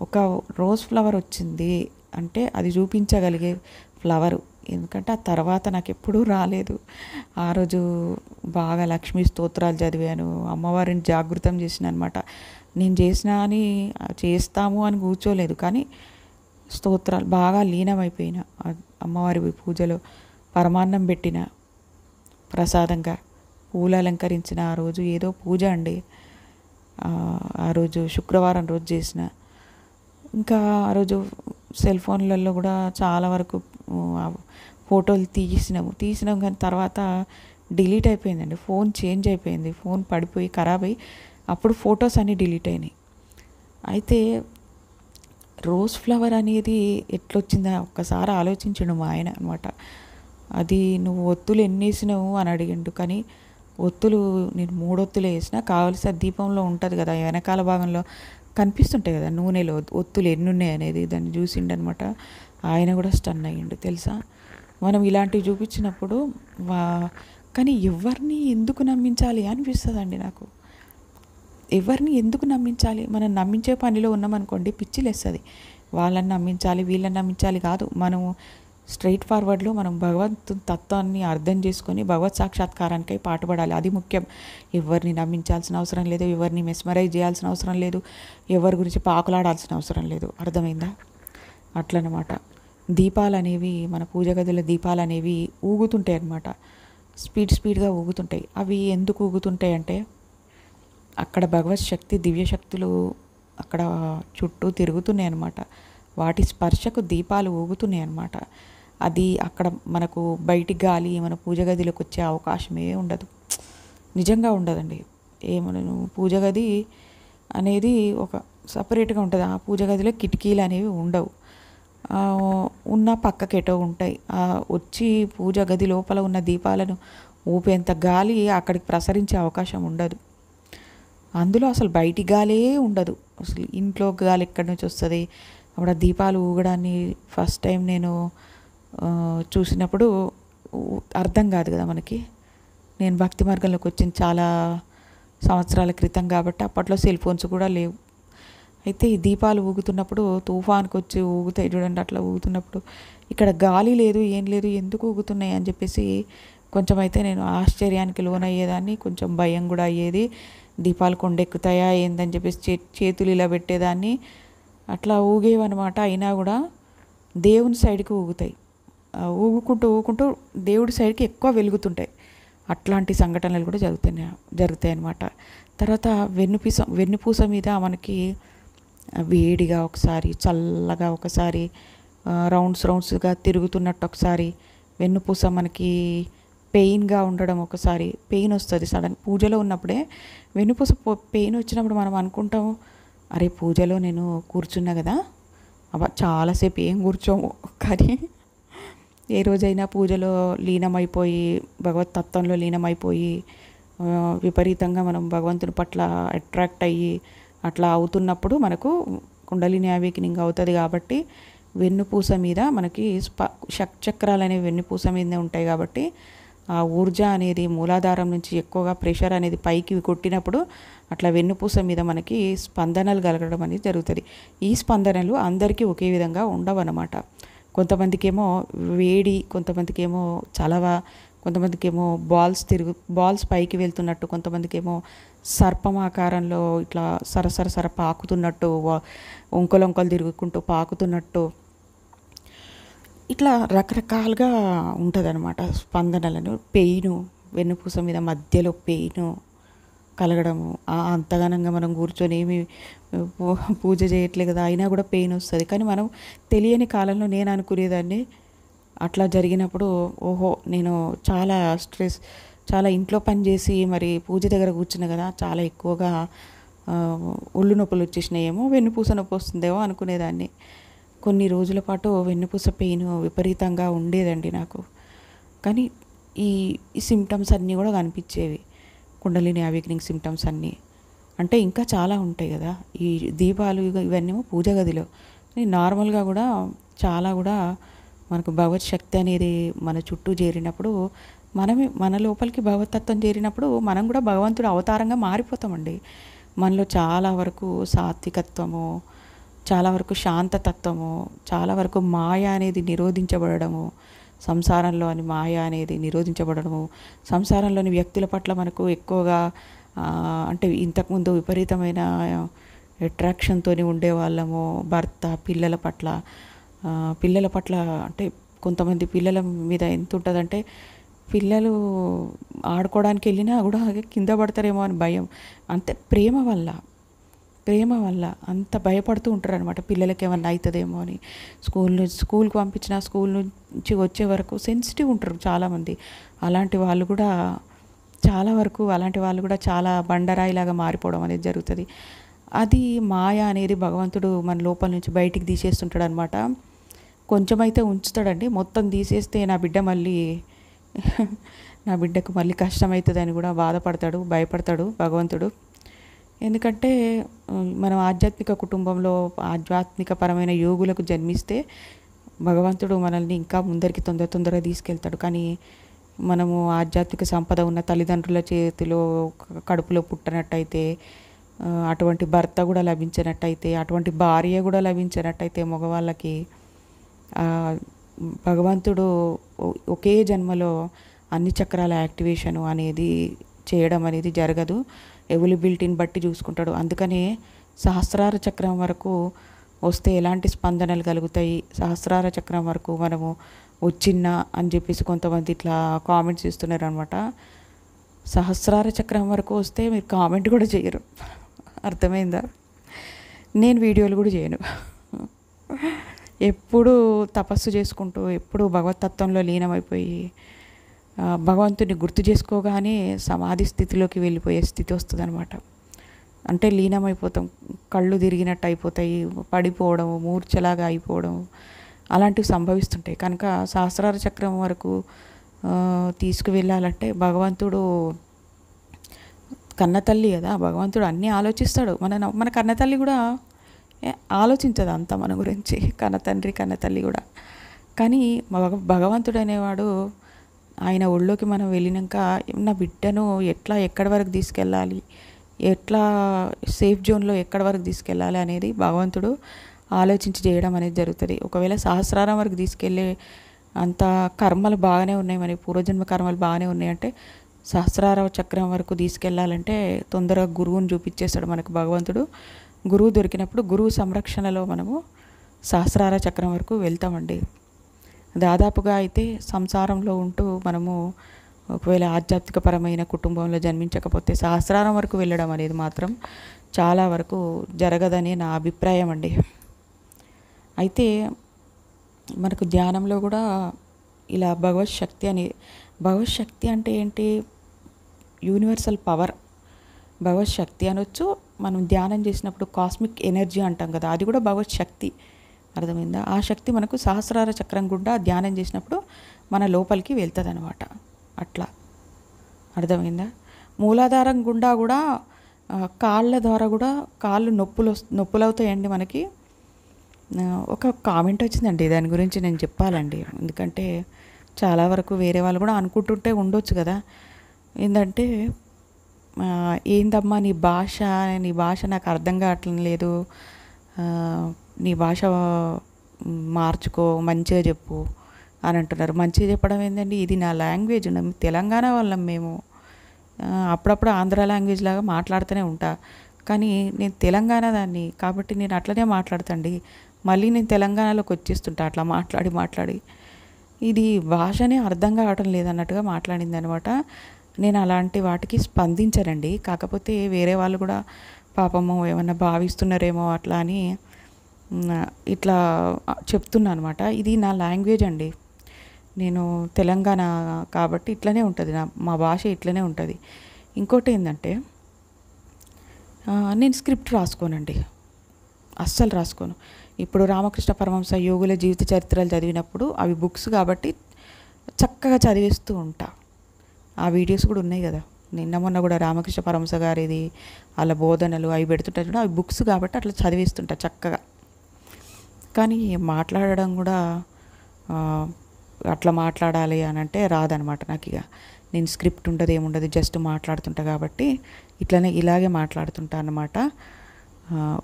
ఒక రోజ్ ఫ్లవర్ వచ్చింది అంటే అది చూపించగలిగే ఫ్లవరు ఎందుకంటే ఆ తర్వాత నాకు ఎప్పుడూ రాలేదు ఆ రోజు బాగా లక్ష్మీ స్తోత్రాలు చదివాను అమ్మవారిని జాగృతం చేసిన అనమాట నేను చేసినా అని చేస్తాము అని కూర్చోలేదు కానీ స్తోత్రాలు బాగా లీనమైపోయిన అమ్మవారి పూజలో పరమాన్నం పెట్టిన ప్రసాదంగా పూలు అలంకరించిన ఆ రోజు ఏదో పూజ అండి ఆ రోజు శుక్రవారం రోజు చేసిన ఇంకా ఆ రోజు సెల్ ఫోన్లలో కూడా చాలా వరకు ఫోటోలు తీసినాము తీసినాం కానీ తర్వాత డిలీట్ అయిపోయిందండి ఫోన్ చేంజ్ అయిపోయింది ఫోన్ పడిపోయి ఖరాబ్ అయ్యి అప్పుడు ఫొటోస్ అన్నీ డిలీట్ అయినాయి అయితే రోజ్ ఫ్లవర్ అనేది ఎట్లొచ్చిందని ఒక్కసారి ఆలోచించాడు మా ఆయన అనమాట అది నువ్వు ఒత్తులు ఎన్ని వేసినావు అని అడిగిండు కానీ ఒత్తులు నేను మూడొత్తులు వేసినా కావలసిన దీపంలో ఉంటుంది కదా వెనకాల భాగంలో కనిపిస్తుంటాయి కదా నూనెలో ఒత్తులు ఎన్ని ఉన్నాయి అనేది దాన్ని చూసిండనమాట ఆయన కూడా స్టన్ అయ్యిండు తెలుసా మనం ఇలాంటివి చూపించినప్పుడు కానీ ఎవరిని ఎందుకు నమ్మించాలి అనిపిస్తుందండి నాకు ఎవరిని ఎందుకు నమ్మించాలి మనం నమ్మించే పనిలో ఉన్నామనుకోండి పిచ్చిలేస్తుంది వాళ్ళని నమ్మించాలి వీళ్ళని నమ్మించాలి కాదు మనం స్ట్రైట్ ఫార్వర్డ్లో మనం భగవత్ తత్వాన్ని అర్థం చేసుకొని భగవత్ సాక్షాత్కారానికై పాటుపడాలి అది ముఖ్యం ఎవరిని నమ్మించాల్సిన అవసరం లేదు ఎవరిని మెస్మరైజ్ చేయాల్సిన అవసరం లేదు ఎవరి గురించి పాకులాడాల్సిన అవసరం లేదు అర్థమైందా అట్లనమాట దీపాలు అనేవి మన పూజ గదుల దీపాలు అనేవి ఊగుతుంటాయి అన్నమాట స్పీడ్ స్పీడ్గా ఊగుతుంటాయి అవి ఎందుకు ఊగుతుంటాయి అంటే అక్కడ భగవత్ శక్తి దివ్యశక్తులు అక్కడ చుట్టూ తిరుగుతున్నాయి అనమాట వాటి స్పర్శకు దీపాలు ఊగుతున్నాయి అనమాట అది అక్కడ మనకు బయటి గాలి మన పూజ గదిలోకి వచ్చే అవకాశమే ఉండదు నిజంగా ఉండదండి ఏమను పూజ గది అనేది ఒక సపరేట్గా ఉంటుంది ఆ పూజ గదిలో కిటికీలు అనేవి ఉండవు ఉన్న పక్కకెటో ఉంటాయి వచ్చి పూజ గది లోపల ఉన్న దీపాలను ఊపేంత గాలి అక్కడికి ప్రసరించే అవకాశం ఉండదు అందులో అసలు బయటి గాలే ఉండదు అసలు ఇంట్లో గాలి ఎక్కడి నుంచి వస్తుంది అప్పుడు దీపాలు ఊగడాన్ని ఫస్ట్ టైం నేను చూసినప్పుడు అర్థం కాదు కదా మనకి నేను భక్తి మార్గంలోకి వచ్చిన చాలా సంవత్సరాల క్రితం కాబట్టి అప్పట్లో సెల్ ఫోన్స్ కూడా లేవు అయితే ఈ దీపాలు ఊగుతున్నప్పుడు తుఫాన్కి వచ్చి ఊగుతాయి చూడండి అట్లా ఊగుతున్నప్పుడు ఇక్కడ గాలి లేదు ఏం లేదు ఎందుకు ఊగుతున్నాయి అని చెప్పేసి కొంచెం అయితే నేను ఆశ్చర్యానికి లోనయ్యేదాన్ని కొంచెం భయం కూడా అయ్యేది దీపాలు కొండెక్కుతాయా ఏందని చెప్పేసి చే చేతులు ఇలా పెట్టేదాన్ని అట్లా ఊగేవన్నమాట అయినా కూడా దేవుని సైడ్కి ఊగుతాయి ఊగుకుంటూ ఊగుకుంటూ దేవుడి సైడ్కి ఎక్కువ వెలుగుతుంటాయి అట్లాంటి సంఘటనలు కూడా జరుగుతున్నాయి జరుగుతాయి అన్నమాట తర్వాత వెన్నుపూస వెన్నుపూస మీద మనకి వేడిగా ఒకసారి చల్లగా ఒకసారి రౌండ్స్ రౌండ్స్గా తిరుగుతున్నట్టు ఒకసారి వెన్నుపూస మనకి పెయిన్గా ఉండడం ఒకసారి పెయిన్ వస్తుంది సడన్ పూజలో ఉన్నప్పుడే వెన్నుపూస పెయిన్ వచ్చినప్పుడు మనం అనుకుంటాము అరే పూజలో నేను కూర్చున్నా కదా అబ్బా చాలాసేపు ఏం కూర్చోము (laughs) కానీ ఏ రోజైనా పూజలో లీనమైపోయి భగవత్ తత్వంలో లీనమైపోయి విపరీతంగా మనం భగవంతుని పట్ల అట్రాక్ట్ అయ్యి అట్లా అవుతున్నప్పుడు మనకు కుండలిని అవేకినింగ్ అవుతుంది కాబట్టి వెన్నుపూస మీద మనకి స్ప చక్రాలు అనేవి వెన్నుపూస మీదనే ఉంటాయి కాబట్టి ఆ ఊర్జ అనేది మూలాధారం నుంచి ఎక్కువగా ప్రెషర్ అనేది పైకి కొట్టినప్పుడు అట్లా వెన్నుపూస మీద మనకి స్పందనలు కలగడం అనేది జరుగుతుంది ఈ స్పందనలు అందరికీ ఒకే విధంగా ఉండవన్నమాట కొంతమందికి ఏమో వేడి కొంతమందికి ఏమో చలవ కొంతమందికి ఏమో బాల్స్ తిరుగు బాల్స్ పైకి వెళ్తున్నట్టు కొంతమందికి ఏమో సర్పం ఆకారంలో ఇట్లా సరసర సర పాకుతున్నట్టు ఒంకలొంకలు తిరుగుకుంటూ పాకుతున్నట్టు ఇట్లా రకరకాలుగా అనమాట స్పందనలను పెయిను వెన్నుపూస మీద మధ్యలో పెయిను కలగడము అంతగానంగా మనం కూర్చొని ఏమి పూజ చేయట్లేదు కదా అయినా కూడా పెయిన్ వస్తుంది కానీ మనం తెలియని కాలంలో నేను అనుకునేదాన్ని అట్లా జరిగినప్పుడు ఓహో నేను చాలా స్ట్రెస్ చాలా ఇంట్లో పని చేసి మరి పూజ దగ్గర కూర్చున్నా కదా చాలా ఎక్కువగా ఒళ్ళు నొప్పులు వచ్చేసినాయేమో వెన్నుపూస నొప్పి వస్తుందేమో అనుకునేదాన్ని కొన్ని రోజుల పాటు వెన్నుపూస పెయిన్ విపరీతంగా ఉండేదండి నాకు కానీ ఈ ఈ సిమ్టమ్స్ అన్నీ కూడా కనిపించేవి కుండలిని అవేకనింగ్ సిమ్టమ్స్ అన్నీ అంటే ఇంకా చాలా ఉంటాయి కదా ఈ దీపాలు ఇవన్నీ పూజ గదిలో నార్మల్గా కూడా చాలా కూడా మనకు భగవత్ శక్తి అనేది మన చుట్టూ చేరినప్పుడు మనమే మన లోపలికి భగవతత్వం చేరినప్పుడు మనం కూడా భగవంతుడు అవతారంగా మారిపోతామండి మనలో చాలా వరకు సాత్వికత్వము చాలా వరకు శాంతతత్వము చాలా వరకు మాయ అనేది నిరోధించబడము సంసారంలో అని మాయ అనేది నిరోధించబడము సంసారంలోని వ్యక్తుల పట్ల మనకు ఎక్కువగా అంటే ఇంతకుముందు విపరీతమైన అట్రాక్షన్తో ఉండేవాళ్ళము భర్త పిల్లల పట్ల పిల్లల పట్ల అంటే కొంతమంది పిల్లల మీద ఎంత ఉంటుందంటే పిల్లలు ఆడుకోవడానికి వెళ్ళినా కూడా కింద పడతారేమో అని భయం అంతే ప్రేమ వల్ల ప్రేమ వల్ల అంత భయపడుతూ ఉంటారు అనమాట పిల్లలకి ఏమన్నా అవుతుందేమో అని స్కూల్ నుంచి స్కూల్కి పంపించిన స్కూల్ నుంచి వచ్చే వరకు సెన్సిటివ్ ఉంటారు చాలామంది అలాంటి వాళ్ళు కూడా చాలా వరకు అలాంటి వాళ్ళు కూడా చాలా బండరాయిలాగా మారిపోవడం అనేది జరుగుతుంది అది మాయ అనేది భగవంతుడు మన లోపల నుంచి బయటికి తీసేస్తుంటాడు అనమాట కొంచెమైతే ఉంచుతాడండి మొత్తం తీసేస్తే నా బిడ్డ మళ్ళీ నా బిడ్డకు మళ్ళీ కష్టమవుతుందని కూడా బాధపడతాడు భయపడతాడు భగవంతుడు ఎందుకంటే మనం ఆధ్యాత్మిక కుటుంబంలో ఆధ్యాత్మిక పరమైన యోగులకు జన్మిస్తే భగవంతుడు మనల్ని ఇంకా ముందరికి తొందర తొందరగా తీసుకెళ్తాడు కానీ మనము ఆధ్యాత్మిక సంపద ఉన్న తల్లిదండ్రుల చేతిలో కడుపులో పుట్టినట్టయితే అటువంటి భర్త కూడా లభించినట్టయితే అటువంటి భార్య కూడా లభించినట్టయితే మగవాళ్ళకి భగవంతుడు ఒకే జన్మలో అన్ని చక్రాల యాక్టివేషన్ అనేది చేయడం అనేది జరగదు అవైలబిలిటీని బట్టి చూసుకుంటాడు అందుకనే సహస్రార చక్రం వరకు వస్తే ఎలాంటి స్పందనలు కలుగుతాయి సహస్రార చక్రం వరకు మనము వచ్చిన్నా అని చెప్పేసి కొంతమంది ఇట్లా కామెంట్స్ ఇస్తున్నారు అనమాట సహస్రార చక్రం వరకు వస్తే మీరు కామెంట్ కూడా చేయరు అర్థమైందా నేను వీడియోలు కూడా చేయను ఎప్పుడూ తపస్సు చేసుకుంటూ ఎప్పుడు భగవతత్వంలో లీనమైపోయి భగవంతుని గుర్తు చేసుకోగానే సమాధి స్థితిలోకి వెళ్ళిపోయే స్థితి వస్తుందన్నమాట అంటే లీనమైపోతాం కళ్ళు తిరిగినట్టు అయిపోతాయి పడిపోవడం మూర్ఛలాగా అయిపోవడం అలాంటివి సంభవిస్తుంటాయి కనుక సహస్రార చక్రం వరకు తీసుకువెళ్ళాలంటే భగవంతుడు కన్నతల్లి కదా భగవంతుడు అన్నీ ఆలోచిస్తాడు మన మన కన్నతల్లి కూడా ఆలోచించదు అంత మన గురించి కన్న తండ్రి కన్న తల్లి కూడా కానీ భగవంతుడు అనేవాడు ఆయన ఒళ్ళోకి మనం వెళ్ళినాక నా బిడ్డను ఎట్లా ఎక్కడి వరకు తీసుకెళ్ళాలి ఎట్లా సేఫ్ జోన్లో ఎక్కడి వరకు తీసుకెళ్ళాలి అనేది భగవంతుడు ఆలోచించి చేయడం అనేది జరుగుతుంది ఒకవేళ సహస్రారం వరకు తీసుకెళ్ళే అంత కర్మలు బాగానే ఉన్నాయి మరి పూర్వజన్మ కర్మలు బాగానే ఉన్నాయంటే సహస్రార చక్రం వరకు తీసుకెళ్ళాలంటే తొందరగా గురువుని చూపించేస్తాడు మనకు భగవంతుడు గురువు దొరికినప్పుడు గురువు సంరక్షణలో మనము సహస్రార చక్రం వరకు వెళ్తామండి దాదాపుగా అయితే సంసారంలో ఉంటూ మనము ఒకవేళ ఆధ్యాత్మికపరమైన కుటుంబంలో జన్మించకపోతే సహస్రారం వరకు వెళ్ళడం అనేది మాత్రం చాలా వరకు జరగదని నా అభిప్రాయం అండి అయితే మనకు ధ్యానంలో కూడా ఇలా భగవత్ శక్తి అని భగవత్ శక్తి అంటే ఏంటి యూనివర్సల్ పవర్ భగవత్ శక్తి అనొచ్చు మనం ధ్యానం చేసినప్పుడు కాస్మిక్ ఎనర్జీ అంటాం కదా అది కూడా భగవత్ శక్తి అర్థమైందా ఆ శక్తి మనకు సహస్రార చక్రం గుండా ధ్యానం చేసినప్పుడు మన లోపలికి వెళ్తుంది అనమాట అట్లా అర్థమైందా మూలాధారం గుండా కూడా కాళ్ళ ద్వారా కూడా కాళ్ళు నొప్పులు నొప్పులు అవుతాయండి మనకి ఒక కామెంట్ వచ్చిందండి దాని గురించి నేను చెప్పాలండి ఎందుకంటే చాలా వరకు వేరే వాళ్ళు కూడా అనుకుంటుంటే ఉండొచ్చు కదా ఏంటంటే ఏందమ్మా నీ భాష నీ భాష నాకు అర్థం కావట్లేదు లేదు నీ భాష మార్చుకో మంచిగా చెప్పు అని అంటున్నారు మంచిగా చెప్పడం ఏంటండి ఇది నా లాంగ్వేజ్ తెలంగాణ వాళ్ళం మేము అప్పుడప్పుడు ఆంధ్ర లాంగ్వేజ్ లాగా మాట్లాడుతూనే ఉంటా కానీ నేను తెలంగాణ దాన్ని కాబట్టి నేను అట్లనే మాట్లాడతాండి మళ్ళీ నేను తెలంగాణలోకి వచ్చేస్తుంటా అట్లా మాట్లాడి మాట్లాడి ఇది భాషనే అర్థం కావటం లేదన్నట్టుగా మాట్లాడింది అనమాట నేను అలాంటి వాటికి స్పందించనండి కాకపోతే వేరే వాళ్ళు కూడా పాపము ఏమన్నా భావిస్తున్నారేమో అట్లా అని ఇట్లా చెప్తున్నా అనమాట ఇది నా లాంగ్వేజ్ అండి నేను తెలంగాణ కాబట్టి ఇట్లనే ఉంటుంది నా మా భాష ఇట్లనే ఉంటుంది ఇంకోటి ఏంటంటే నేను స్క్రిప్ట్ రాసుకోనండి అస్సలు రాసుకోను ఇప్పుడు రామకృష్ణ పరమంస యోగుల జీవిత చరిత్రలు చదివినప్పుడు అవి బుక్స్ కాబట్టి చక్కగా చదివేస్తూ ఉంటాను ఆ వీడియోస్ కూడా ఉన్నాయి కదా నిన్న మొన్న కూడా రామకృష్ణ పరమస గారిది వాళ్ళ బోధనలు అవి పెడుతుంటారు చూడ అవి బుక్స్ కాబట్టి అట్లా చదివిస్తుంటా చక్కగా కానీ మాట్లాడడం కూడా అట్లా మాట్లాడాలి అని అంటే రాదనమాట నాకు ఇక నేను స్క్రిప్ట్ ఉండదు ఏముండదు జస్ట్ మాట్లాడుతుంటా కాబట్టి ఇట్లనే ఇలాగే మాట్లాడుతుంటా అన్నమాట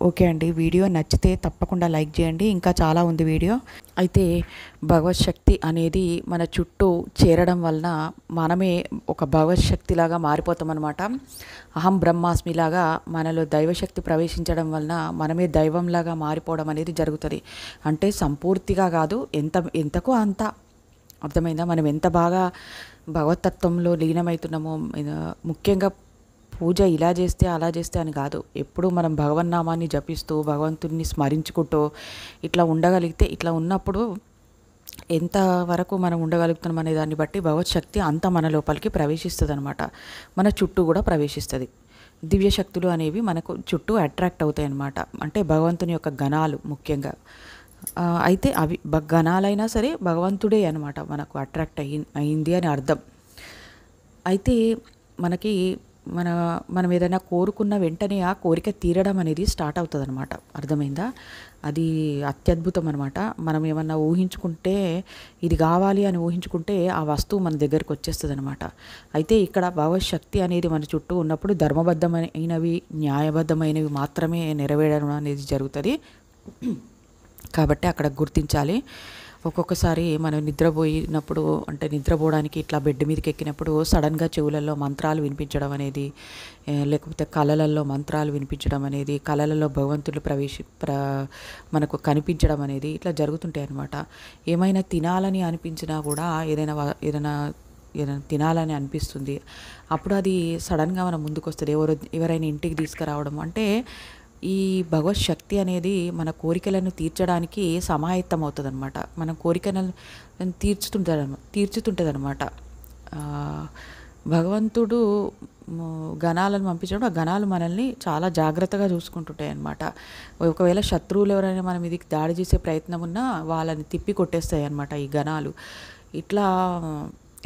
ఓకే అండి వీడియో నచ్చితే తప్పకుండా లైక్ చేయండి ఇంకా చాలా ఉంది వీడియో అయితే భగవత్ శక్తి అనేది మన చుట్టూ చేరడం వలన మనమే ఒక భగవత్ శక్తిలాగా మారిపోతామన్నమాట అహం బ్రహ్మాస్మిలాగా మనలో దైవశక్తి ప్రవేశించడం వలన మనమే దైవంలాగా మారిపోవడం అనేది జరుగుతుంది అంటే సంపూర్తిగా కాదు ఎంత ఎంతకో అంత అర్థమైందా మనం ఎంత బాగా భగవతత్వంలో లీనమవుతున్నామో ముఖ్యంగా పూజ ఇలా చేస్తే అలా చేస్తే అని కాదు ఎప్పుడు మనం భగవన్నామాన్ని జపిస్తూ భగవంతుడిని స్మరించుకుంటూ ఇట్లా ఉండగలిగితే ఇట్లా ఉన్నప్పుడు ఎంత వరకు మనం ఉండగలుగుతున్నాం అనే దాన్ని బట్టి భగవత్ శక్తి అంత మన లోపలికి ప్రవేశిస్తుంది అనమాట మన చుట్టూ కూడా ప్రవేశిస్తుంది దివ్య శక్తులు అనేవి మనకు చుట్టూ అట్రాక్ట్ అవుతాయి అనమాట అంటే భగవంతుని యొక్క గణాలు ముఖ్యంగా అయితే అవి గణాలైనా సరే భగవంతుడే అనమాట మనకు అట్రాక్ట్ అయ్యి అయింది అని అర్థం అయితే మనకి మన మనం ఏదైనా కోరుకున్న వెంటనే ఆ కోరిక తీరడం అనేది స్టార్ట్ అవుతుంది అనమాట అర్థమైందా అది అత్యద్భుతం అనమాట మనం ఏమన్నా ఊహించుకుంటే ఇది కావాలి అని ఊహించుకుంటే ఆ వస్తువు మన దగ్గరకు వచ్చేస్తుంది అనమాట అయితే ఇక్కడ భవశక్తి అనేది మన చుట్టూ ఉన్నప్పుడు ధర్మబద్ధమైనవి న్యాయబద్ధమైనవి మాత్రమే నెరవేరడం అనేది జరుగుతుంది కాబట్టి అక్కడ గుర్తించాలి ఒక్కొక్కసారి మనం నిద్రపోయినప్పుడు అంటే నిద్రపోవడానికి ఇట్లా బెడ్ మీదకి ఎక్కినప్పుడు సడన్గా చెవులలో మంత్రాలు వినిపించడం అనేది లేకపోతే కళలలో మంత్రాలు వినిపించడం అనేది కళలలో భగవంతుడు ప్రవేశ ప్ర మనకు కనిపించడం అనేది ఇట్లా జరుగుతుంటాయి అనమాట ఏమైనా తినాలని అనిపించినా కూడా ఏదైనా ఏదైనా ఏదైనా తినాలని అనిపిస్తుంది అప్పుడు అది సడన్గా మనం ముందుకు వస్తుంది ఎవరు ఎవరైనా ఇంటికి తీసుకురావడం అంటే ఈ భగవత్ శక్తి అనేది మన కోరికలను తీర్చడానికి సమాయత్తం అవుతుంది అనమాట మన కోరికలను తీర్చుతుంటారు తీర్చుతుంటుంది భగవంతుడు గణాలను పంపించడం ఆ గణాలు మనల్ని చాలా జాగ్రత్తగా చూసుకుంటుంటాయి అనమాట ఒకవేళ శత్రువులు ఎవరైనా మనం ఇది దాడి చేసే ప్రయత్నం ఉన్నా వాళ్ళని తిప్పి కొట్టేస్తాయి అనమాట ఈ గణాలు ఇట్లా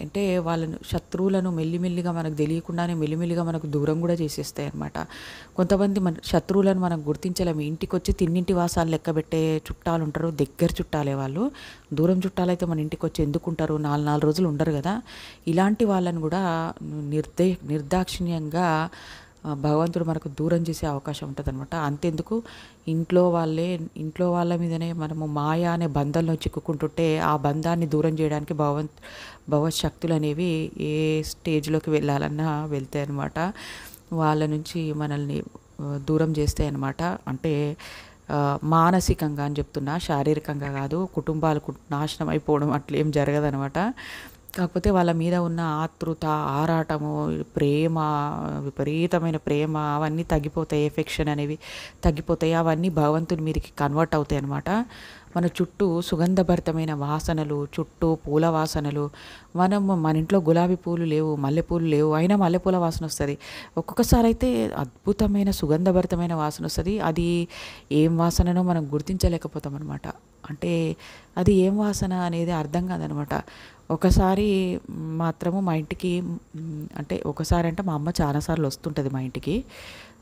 అంటే వాళ్ళను శత్రువులను మెల్లిమెల్లిగా మనకు తెలియకుండానే మెల్లిమెల్లిగా మనకు దూరం కూడా చేసేస్తాయి అనమాట కొంతమంది మన శత్రువులను మనం గుర్తించలేము ఇంటికి వచ్చి తిన్నింటి వాసాలు లెక్క పెట్టే చుట్టాలు ఉంటారు దగ్గర చుట్టాలే వాళ్ళు దూరం చుట్టాలైతే మన ఇంటికి వచ్చి ఎందుకు ఉంటారు నాలుగు నాలుగు రోజులు ఉండరు కదా ఇలాంటి వాళ్ళను కూడా నిర్దే నిర్దాక్షిణ్యంగా భగవంతుడు మనకు దూరం చేసే అవకాశం ఉంటుంది అనమాట అంతెందుకు ఇంట్లో వాళ్ళే ఇంట్లో వాళ్ళ మీదనే మనము మాయా అనే బంధంలో చిక్కుకుంటుంటే ఆ బంధాన్ని దూరం చేయడానికి భగవంత్ భగవత్ అనేవి ఏ స్టేజ్లోకి వెళ్ళాలన్నా వెళ్తాయి అనమాట వాళ్ళ నుంచి మనల్ని దూరం చేస్తాయి అనమాట అంటే మానసికంగా అని చెప్తున్నా శారీరకంగా కాదు కుటుంబాలు నాశనం అయిపోవడం అట్లా ఏం జరగదనమాట కాకపోతే వాళ్ళ మీద ఉన్న ఆతృత ఆరాటము ప్రేమ విపరీతమైన ప్రేమ అవన్నీ తగ్గిపోతాయి ఎఫెక్షన్ అనేవి తగ్గిపోతాయి అవన్నీ భగవంతుని మీదకి కన్వర్ట్ అవుతాయి అనమాట మన చుట్టూ సుగంధభరితమైన వాసనలు చుట్టూ పూల వాసనలు మనం మన ఇంట్లో గులాబీ పూలు లేవు మల్లెపూలు లేవు అయినా మల్లెపూల వాసన వస్తుంది ఒక్కొక్కసారి అయితే అద్భుతమైన సుగంధభరితమైన వాసన వస్తుంది అది ఏం వాసననో మనం గుర్తించలేకపోతాం అనమాట అంటే అది ఏం వాసన అనేది అర్థం కాదనమాట ఒకసారి మాత్రము మా ఇంటికి అంటే ఒకసారి అంటే మా అమ్మ చాలాసార్లు వస్తుంటుంది మా ఇంటికి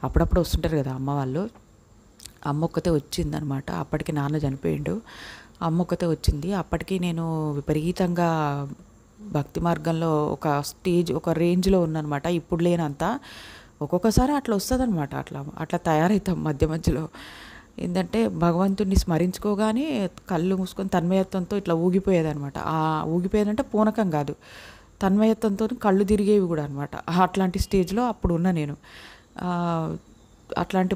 అప్పుడప్పుడు వస్తుంటారు కదా అమ్మ వాళ్ళు అమ్మ ఒక్కతే వచ్చిందనమాట అప్పటికి నాన్న చనిపోయిండు అమ్మ ఒక్కతే వచ్చింది అప్పటికి నేను విపరీతంగా భక్తి మార్గంలో ఒక స్టేజ్ ఒక రేంజ్లో ఉన్ననమాట ఇప్పుడు లేనంత ఒక్కొక్కసారి అట్లా వస్తుంది అనమాట అట్లా అట్లా తయారవుతాం మధ్య మధ్యలో ఏంటంటే భగవంతుడిని స్మరించుకోగానే కళ్ళు మూసుకొని తన్మయత్వంతో ఇట్లా ఊగిపోయేదనమాట ఆ ఊగిపోయేదంటే పూనకం కాదు తన్మయత్వంతో కళ్ళు తిరిగేవి కూడా అనమాట అట్లాంటి స్టేజ్లో అప్పుడు ఉన్నా నేను అట్లాంటి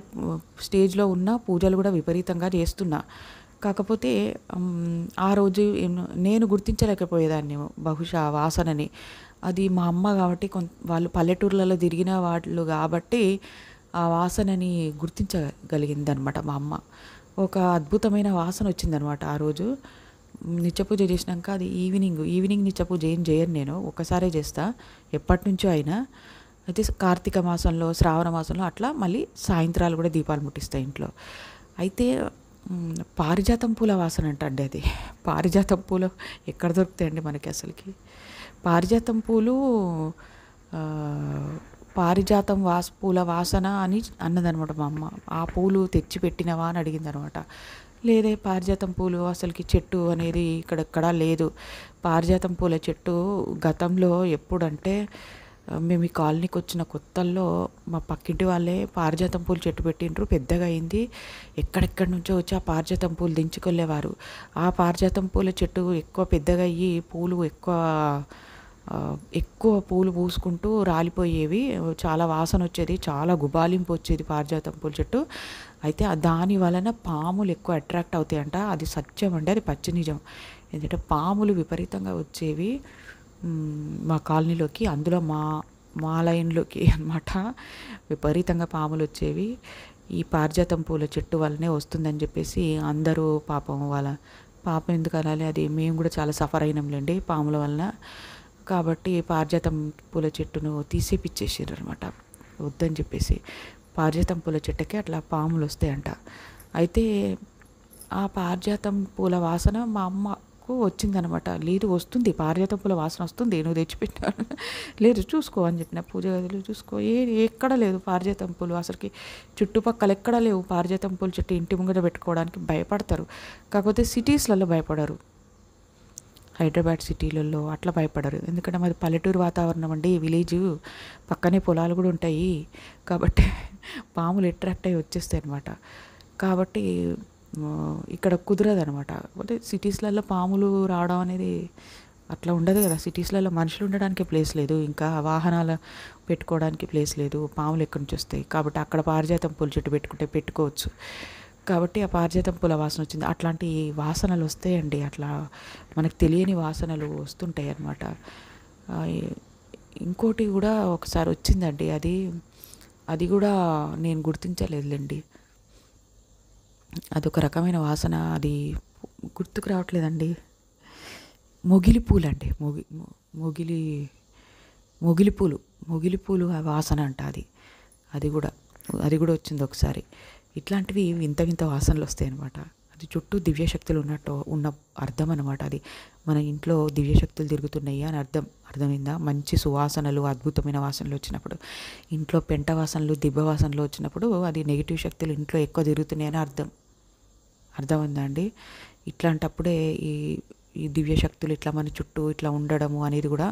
స్టేజ్లో ఉన్న పూజలు కూడా విపరీతంగా చేస్తున్నా కాకపోతే ఆ రోజు నేను గుర్తించలేకపోయేదాన్ని బహుశా వాసనని అది మా అమ్మ కాబట్టి కొంత వాళ్ళు పల్లెటూర్లలో తిరిగిన వాళ్ళు కాబట్టి ఆ వాసనని గుర్తించగలిగింది అనమాట మా అమ్మ ఒక అద్భుతమైన వాసన వచ్చిందనమాట ఆ రోజు నిత్యపూజ చేసినాక అది ఈవినింగ్ ఈవినింగ్ నిత్యపూజ ఏం చేయను నేను ఒకసారే చేస్తా ఎప్పటి నుంచో అయినా అయితే కార్తీక మాసంలో శ్రావణ మాసంలో అట్లా మళ్ళీ సాయంత్రాలు కూడా దీపాలు ముట్టిస్తాయి ఇంట్లో అయితే పారిజాతం పూల వాసన అంటే అది పారిజాతం పూలు ఎక్కడ దొరుకుతాయండి మనకి అసలుకి పారిజాతం పూలు పారిజాతం వాస పూల వాసన అని అన్నదనమాట మా అమ్మ ఆ పూలు తెచ్చి పెట్టినవా అని అనమాట లేదే పారిజాతం పూలు అసలుకి చెట్టు అనేది ఇక్కడెక్కడా లేదు పారిజాతం పూల చెట్టు గతంలో ఎప్పుడంటే మేము ఈ కాలనీకి వచ్చిన కొత్తల్లో మా పక్కింటి వాళ్ళే పారిజాతం పూలు చెట్టు పెట్టిండ్రు పెద్దగా అయింది ఎక్కడెక్కడి నుంచో వచ్చి ఆ పారిజాతం పూలు దించుకెళ్ళేవారు ఆ పారిజాతం పూల చెట్టు ఎక్కువ పెద్దగా అయ్యి పూలు ఎక్కువ ఎక్కువ పూలు పూసుకుంటూ రాలిపోయేవి చాలా వాసన వచ్చేది చాలా గుబాలింపు వచ్చేది పారిజాతం పూల చెట్టు అయితే దాని వలన పాములు ఎక్కువ అట్రాక్ట్ అవుతాయంట అది సత్యం అండి అది పచ్చి నిజం ఎందుకంటే పాములు విపరీతంగా వచ్చేవి మా కాలనీలోకి అందులో మా మా లైన్లోకి అనమాట విపరీతంగా పాములు వచ్చేవి ఈ పారిజాతం పూల చెట్టు వల్లనే వస్తుందని చెప్పేసి అందరూ పాపం వాళ్ళ పాపం ఎందుకు అనాలి అది మేము కూడా చాలా సఫర్ అయినాంలేండి పాముల వలన కాబట్టి పారిజాతం పూల చెట్టును తీసేపిచ్చేసారు అనమాట వద్దని చెప్పేసి పారిజాతం పూల చెట్టుకి అట్లా పాములు వస్తాయంట అయితే ఆ పారిజాతం పూల వాసన మా అమ్మకు వచ్చిందనమాట లేదు వస్తుంది పారిజాతం పూల వాసన వస్తుంది నువ్వు తెచ్చిపెట్టాను (laughs) లేదు చూసుకో అని చెప్పిన పూజ గదిలో చూసుకో ఏ ఎక్కడ లేదు పారిజాతం పూలు అసలుకి చుట్టుపక్కల ఎక్కడ లేవు పారిజాతం పూలు చెట్టు ఇంటి ముంగట పెట్టుకోవడానికి భయపడతారు కాకపోతే సిటీస్లలో భయపడరు హైదరాబాద్ సిటీలలో అట్లా భయపడరు ఎందుకంటే మాది పల్లెటూరు వాతావరణం అండి విలేజ్ పక్కనే పొలాలు కూడా ఉంటాయి కాబట్టి పాములు అట్రాక్ట్ అయ్యి వచ్చేస్తాయి అనమాట కాబట్టి ఇక్కడ కుదరదు అనమాట అంటే సిటీస్లలో పాములు రావడం అనేది అట్లా ఉండదు కదా సిటీస్లలో మనుషులు ఉండడానికి ప్లేస్ లేదు ఇంకా వాహనాలు పెట్టుకోవడానికి ప్లేస్ లేదు పాములు ఎక్కడి నుంచి వస్తాయి కాబట్టి అక్కడ పారిజాతం పూల చెట్టు పెట్టుకుంటే పెట్టుకోవచ్చు కాబట్టి ఆ పారిజాతం పూల వాసన వచ్చింది అట్లాంటి వాసనలు వస్తాయండి అట్లా మనకు తెలియని వాసనలు వస్తుంటాయి అన్నమాట ఇంకోటి కూడా ఒకసారి వచ్చిందండి అది అది కూడా నేను గుర్తించలేదులేండి అదొక రకమైన వాసన అది గుర్తుకు రావట్లేదండి మొగిలి పూలండి మొగి మొగిలి మొగిలి పూలు మొగిలి పూలు వాసన అంట అది అది కూడా అది కూడా వచ్చింది ఒకసారి ఇట్లాంటివి వింత వింత వాసనలు వస్తాయి అనమాట అది చుట్టూ దివ్యశక్తులు ఉన్నట్టు ఉన్న అర్థం అనమాట అది మన ఇంట్లో దివ్యశక్తులు తిరుగుతున్నాయి అని అర్థం అర్థమైందా మంచి సువాసనలు అద్భుతమైన వాసనలు వచ్చినప్పుడు ఇంట్లో పెంట వాసనలు దిబ్బ వాసనలు వచ్చినప్పుడు అది నెగిటివ్ శక్తులు ఇంట్లో ఎక్కువ తిరుగుతున్నాయి అని అర్థం అర్థమైందా అండి ఇట్లాంటప్పుడే ఈ ఈ దివ్య శక్తులు ఇట్లా మన చుట్టూ ఇట్లా ఉండడము అనేది కూడా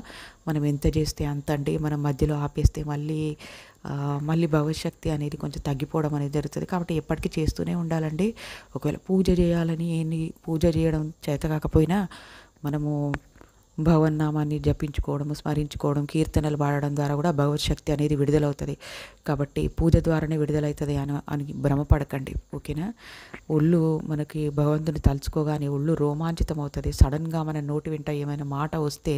మనం ఎంత చేస్తే అంత అండి మనం మధ్యలో ఆపేస్తే మళ్ళీ మళ్ళీ భవిష్యత్తు అనేది కొంచెం తగ్గిపోవడం అనేది జరుగుతుంది కాబట్టి ఎప్పటికీ చేస్తూనే ఉండాలండి ఒకవేళ పూజ చేయాలని పూజ చేయడం చేత కాకపోయినా మనము భవన్నామాన్ని జపించుకోవడం స్మరించుకోవడం కీర్తనలు పాడడం ద్వారా కూడా భగవత్ శక్తి అనేది విడుదలవుతుంది కాబట్టి పూజ ద్వారానే విడుదలవుతుంది అని అని భ్రమపడకండి ఓకేనా ఒళ్ళు మనకి భగవంతుని తలుచుకోగానే ఒళ్ళు రోమాంచితం అవుతుంది సడన్గా మన నోటి వెంట ఏమైనా మాట వస్తే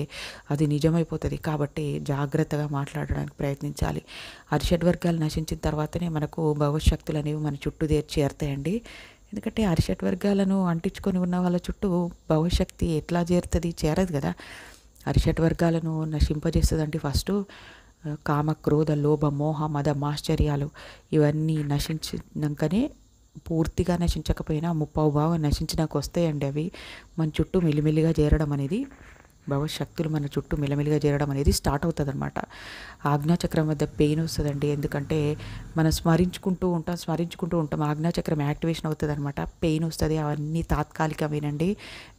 అది నిజమైపోతుంది కాబట్టి జాగ్రత్తగా మాట్లాడడానికి ప్రయత్నించాలి అరిషడ్ వర్గాలు నశించిన తర్వాతనే మనకు భగవత్ శక్తులు అనేవి మన చుట్టూ చేరుతాయండి ఎందుకంటే అరిషట్ వర్గాలను అంటించుకొని ఉన్న వాళ్ళ చుట్టూ భవిష్యక్తి ఎట్లా చేరుతుంది చేరదు కదా అరిషట్ వర్గాలను నశింపజేస్తుంది అంటే ఫస్ట్ కామ క్రోధ లోభ మోహ మద మాశ్చర్యాలు ఇవన్నీ నశించినాకనే పూర్తిగా నశించకపోయినా ముప్పావు భావం నశించినాకొస్తాయండి వస్తాయండి అవి మన చుట్టూ మిలిమిలిగా చేరడం అనేది భవశక్తులు మన చుట్టూ మెల్లమెల్లిగా చేరడం అనేది స్టార్ట్ అవుతుంది అనమాట ఆజ్ఞాచక్రం వద్ద పెయిన్ వస్తుందండి ఎందుకంటే మనం స్మరించుకుంటూ ఉంటాం స్మరించుకుంటూ ఉంటాం ఆజ్ఞాచక్రం యాక్టివేషన్ అవుతుంది అనమాట పెయిన్ వస్తుంది అవన్నీ తాత్కాలికమేనండి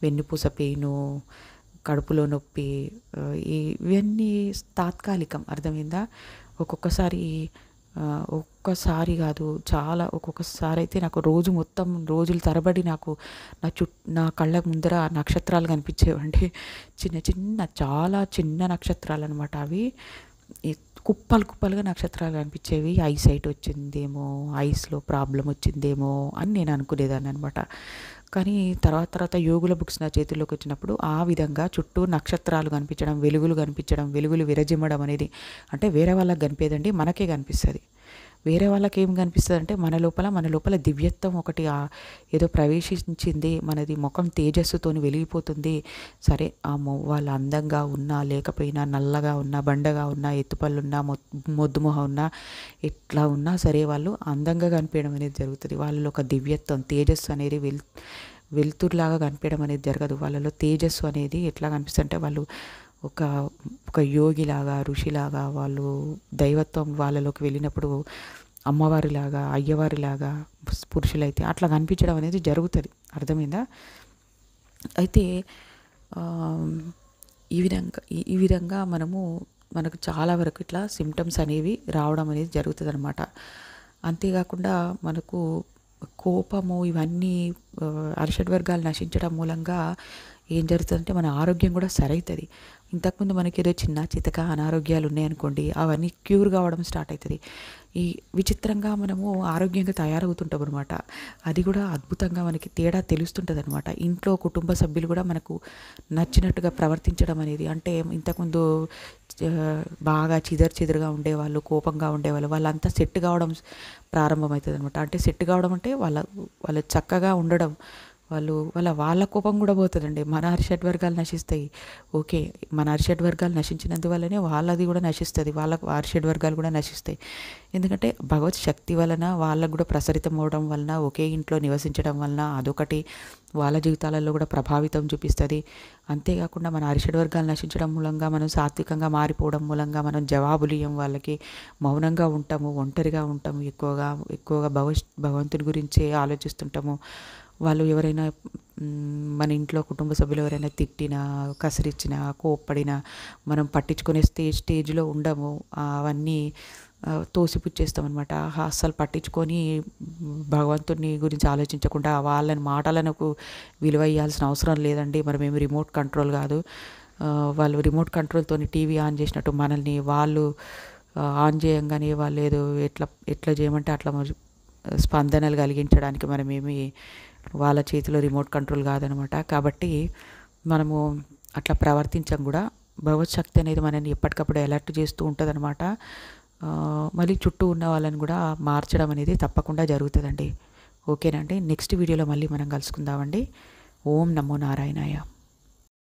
వెన్నుపూస పెయిను కడుపులో నొప్పి ఇవన్నీ తాత్కాలికం అర్థమైందా ఒక్కొక్కసారి ఒక్కసారి కాదు చాలా ఒక్కొక్కసారి అయితే నాకు రోజు మొత్తం రోజుల తరబడి నాకు నా చుట్ నా కళ్ళ ముందర నక్షత్రాలు కనిపించేవండి చిన్న చిన్న చాలా చిన్న నక్షత్రాలు అనమాట అవి కుప్పలు కుప్పలుగా నక్షత్రాలు కనిపించేవి ఐ సైట్ వచ్చిందేమో ఐస్లో ప్రాబ్లం వచ్చిందేమో అని నేను అనుకునేదాన్ని అనమాట కానీ తర్వాత తర్వాత యోగుల బుక్స్ నా చేతిలోకి వచ్చినప్పుడు ఆ విధంగా చుట్టూ నక్షత్రాలు కనిపించడం వెలుగులు కనిపించడం వెలుగులు విరజిమ్మడం అనేది అంటే వేరే వాళ్ళకి కనిపించదండి మనకే కనిపిస్తుంది వేరే వాళ్ళకి ఏం కనిపిస్తుంది అంటే మన లోపల మన లోపల దివ్యత్వం ఒకటి ఏదో ప్రవేశించింది మనది ముఖం తేజస్సుతో వెలిగిపోతుంది సరే ఆ వాళ్ళు అందంగా ఉన్నా లేకపోయినా నల్లగా ఉన్నా బండగా ఉన్నా ఎత్తుపళ్ళు ఉన్నా మొద్దుమొహ ఉన్నా ఎట్లా ఉన్నా సరే వాళ్ళు అందంగా కనిపించడం అనేది జరుగుతుంది వాళ్ళలో ఒక దివ్యత్వం తేజస్సు అనేది వెల్ వెలుతురులాగా కనిపించడం అనేది జరగదు వాళ్ళలో తేజస్సు అనేది ఎట్లా కనిపిస్తుంటే వాళ్ళు ఒక ఒక యోగిలాగా ఋషిలాగా వాళ్ళు దైవత్వం వాళ్ళలోకి వెళ్ళినప్పుడు అమ్మవారిలాగా అయ్యవారిలాగా పురుషులైతే అట్లా కనిపించడం అనేది జరుగుతుంది అర్థమైందా అయితే ఈ విధంగా ఈ విధంగా మనము మనకు చాలా వరకు ఇట్లా సిమ్టమ్స్ అనేవి రావడం అనేది జరుగుతుంది అనమాట అంతేకాకుండా మనకు కోపము ఇవన్నీ అరిషడ్ వర్గాలు నశించడం మూలంగా ఏం జరుగుతుందంటే మన ఆరోగ్యం కూడా సరైతుంది ఇంతకుముందు మనకి ఏదో చిన్న చితక అనారోగ్యాలు ఉన్నాయనుకోండి అవన్నీ క్యూర్ కావడం స్టార్ట్ అవుతుంది ఈ విచిత్రంగా మనము ఆరోగ్యంగా తయారవుతుంటాం అనమాట అది కూడా అద్భుతంగా మనకి తేడా తెలుస్తుంటుంది అనమాట ఇంట్లో కుటుంబ సభ్యులు కూడా మనకు నచ్చినట్టుగా ప్రవర్తించడం అనేది అంటే ఇంతకుముందు బాగా చిదరు చిదరుగా ఉండేవాళ్ళు కోపంగా ఉండేవాళ్ళు వాళ్ళంతా సెట్ కావడం ప్రారంభమవుతుంది అనమాట అంటే సెట్ కావడం అంటే వాళ్ళ వాళ్ళు చక్కగా ఉండడం వాళ్ళు వాళ్ళ వాళ్ళ కోపం కూడా పోతుందండి మన అరిషడ్ వర్గాలు నశిస్తాయి ఓకే మన అరిషడ్ వర్గాలు నశించినందువల్లనే వాళ్ళది కూడా నశిస్తుంది వాళ్ళ అరిషడ్ వర్గాలు కూడా నశిస్తాయి ఎందుకంటే భగవత్ శక్తి వలన వాళ్ళకు కూడా ప్రసరితం అవడం వలన ఒకే ఇంట్లో నివసించడం వలన అదొకటి వాళ్ళ జీవితాలలో కూడా ప్రభావితం చూపిస్తుంది అంతేకాకుండా మన అరిషడ్ వర్గాలు నశించడం మూలంగా మనం సాత్వికంగా మారిపోవడం మూలంగా మనం జవాబులు ఇవ్వం వాళ్ళకి మౌనంగా ఉంటాము ఒంటరిగా ఉంటాము ఎక్కువగా ఎక్కువగా భగవంతుని గురించే ఆలోచిస్తుంటాము వాళ్ళు ఎవరైనా మన ఇంట్లో కుటుంబ సభ్యులు ఎవరైనా తిట్టినా కసరిచ్చినా కోప్పడినా మనం పట్టించుకునే స్టేజ్ స్టేజ్లో ఉండము అవన్నీ తోసిపుచ్చేస్తామన్నమాట అస్సలు పట్టించుకొని భగవంతుని గురించి ఆలోచించకుండా వాళ్ళని మాటలకు విలువ ఇవ్వాల్సిన అవసరం లేదండి మనమేమి రిమోట్ కంట్రోల్ కాదు వాళ్ళు రిమోట్ కంట్రోల్తో టీవీ ఆన్ చేసినట్టు మనల్ని వాళ్ళు ఆన్ చేయంగానే వాళ్ళు ఏదో ఎట్లా ఎట్లా చేయమంటే అట్లా స్పందనలు కలిగించడానికి మనమేమి వాళ్ళ చేతిలో రిమోట్ కంట్రోల్ కాదనమాట కాబట్టి మనము అట్లా ప్రవర్తించం కూడా భగవత్ అనేది మనల్ని ఎప్పటికప్పుడు అలర్ట్ చేస్తూ ఉంటుంది అనమాట మళ్ళీ చుట్టూ ఉన్న వాళ్ళని కూడా మార్చడం అనేది తప్పకుండా జరుగుతుందండి ఓకేనండి నెక్స్ట్ వీడియోలో మళ్ళీ మనం కలుసుకుందామండి ఓం నమో నారాయణాయ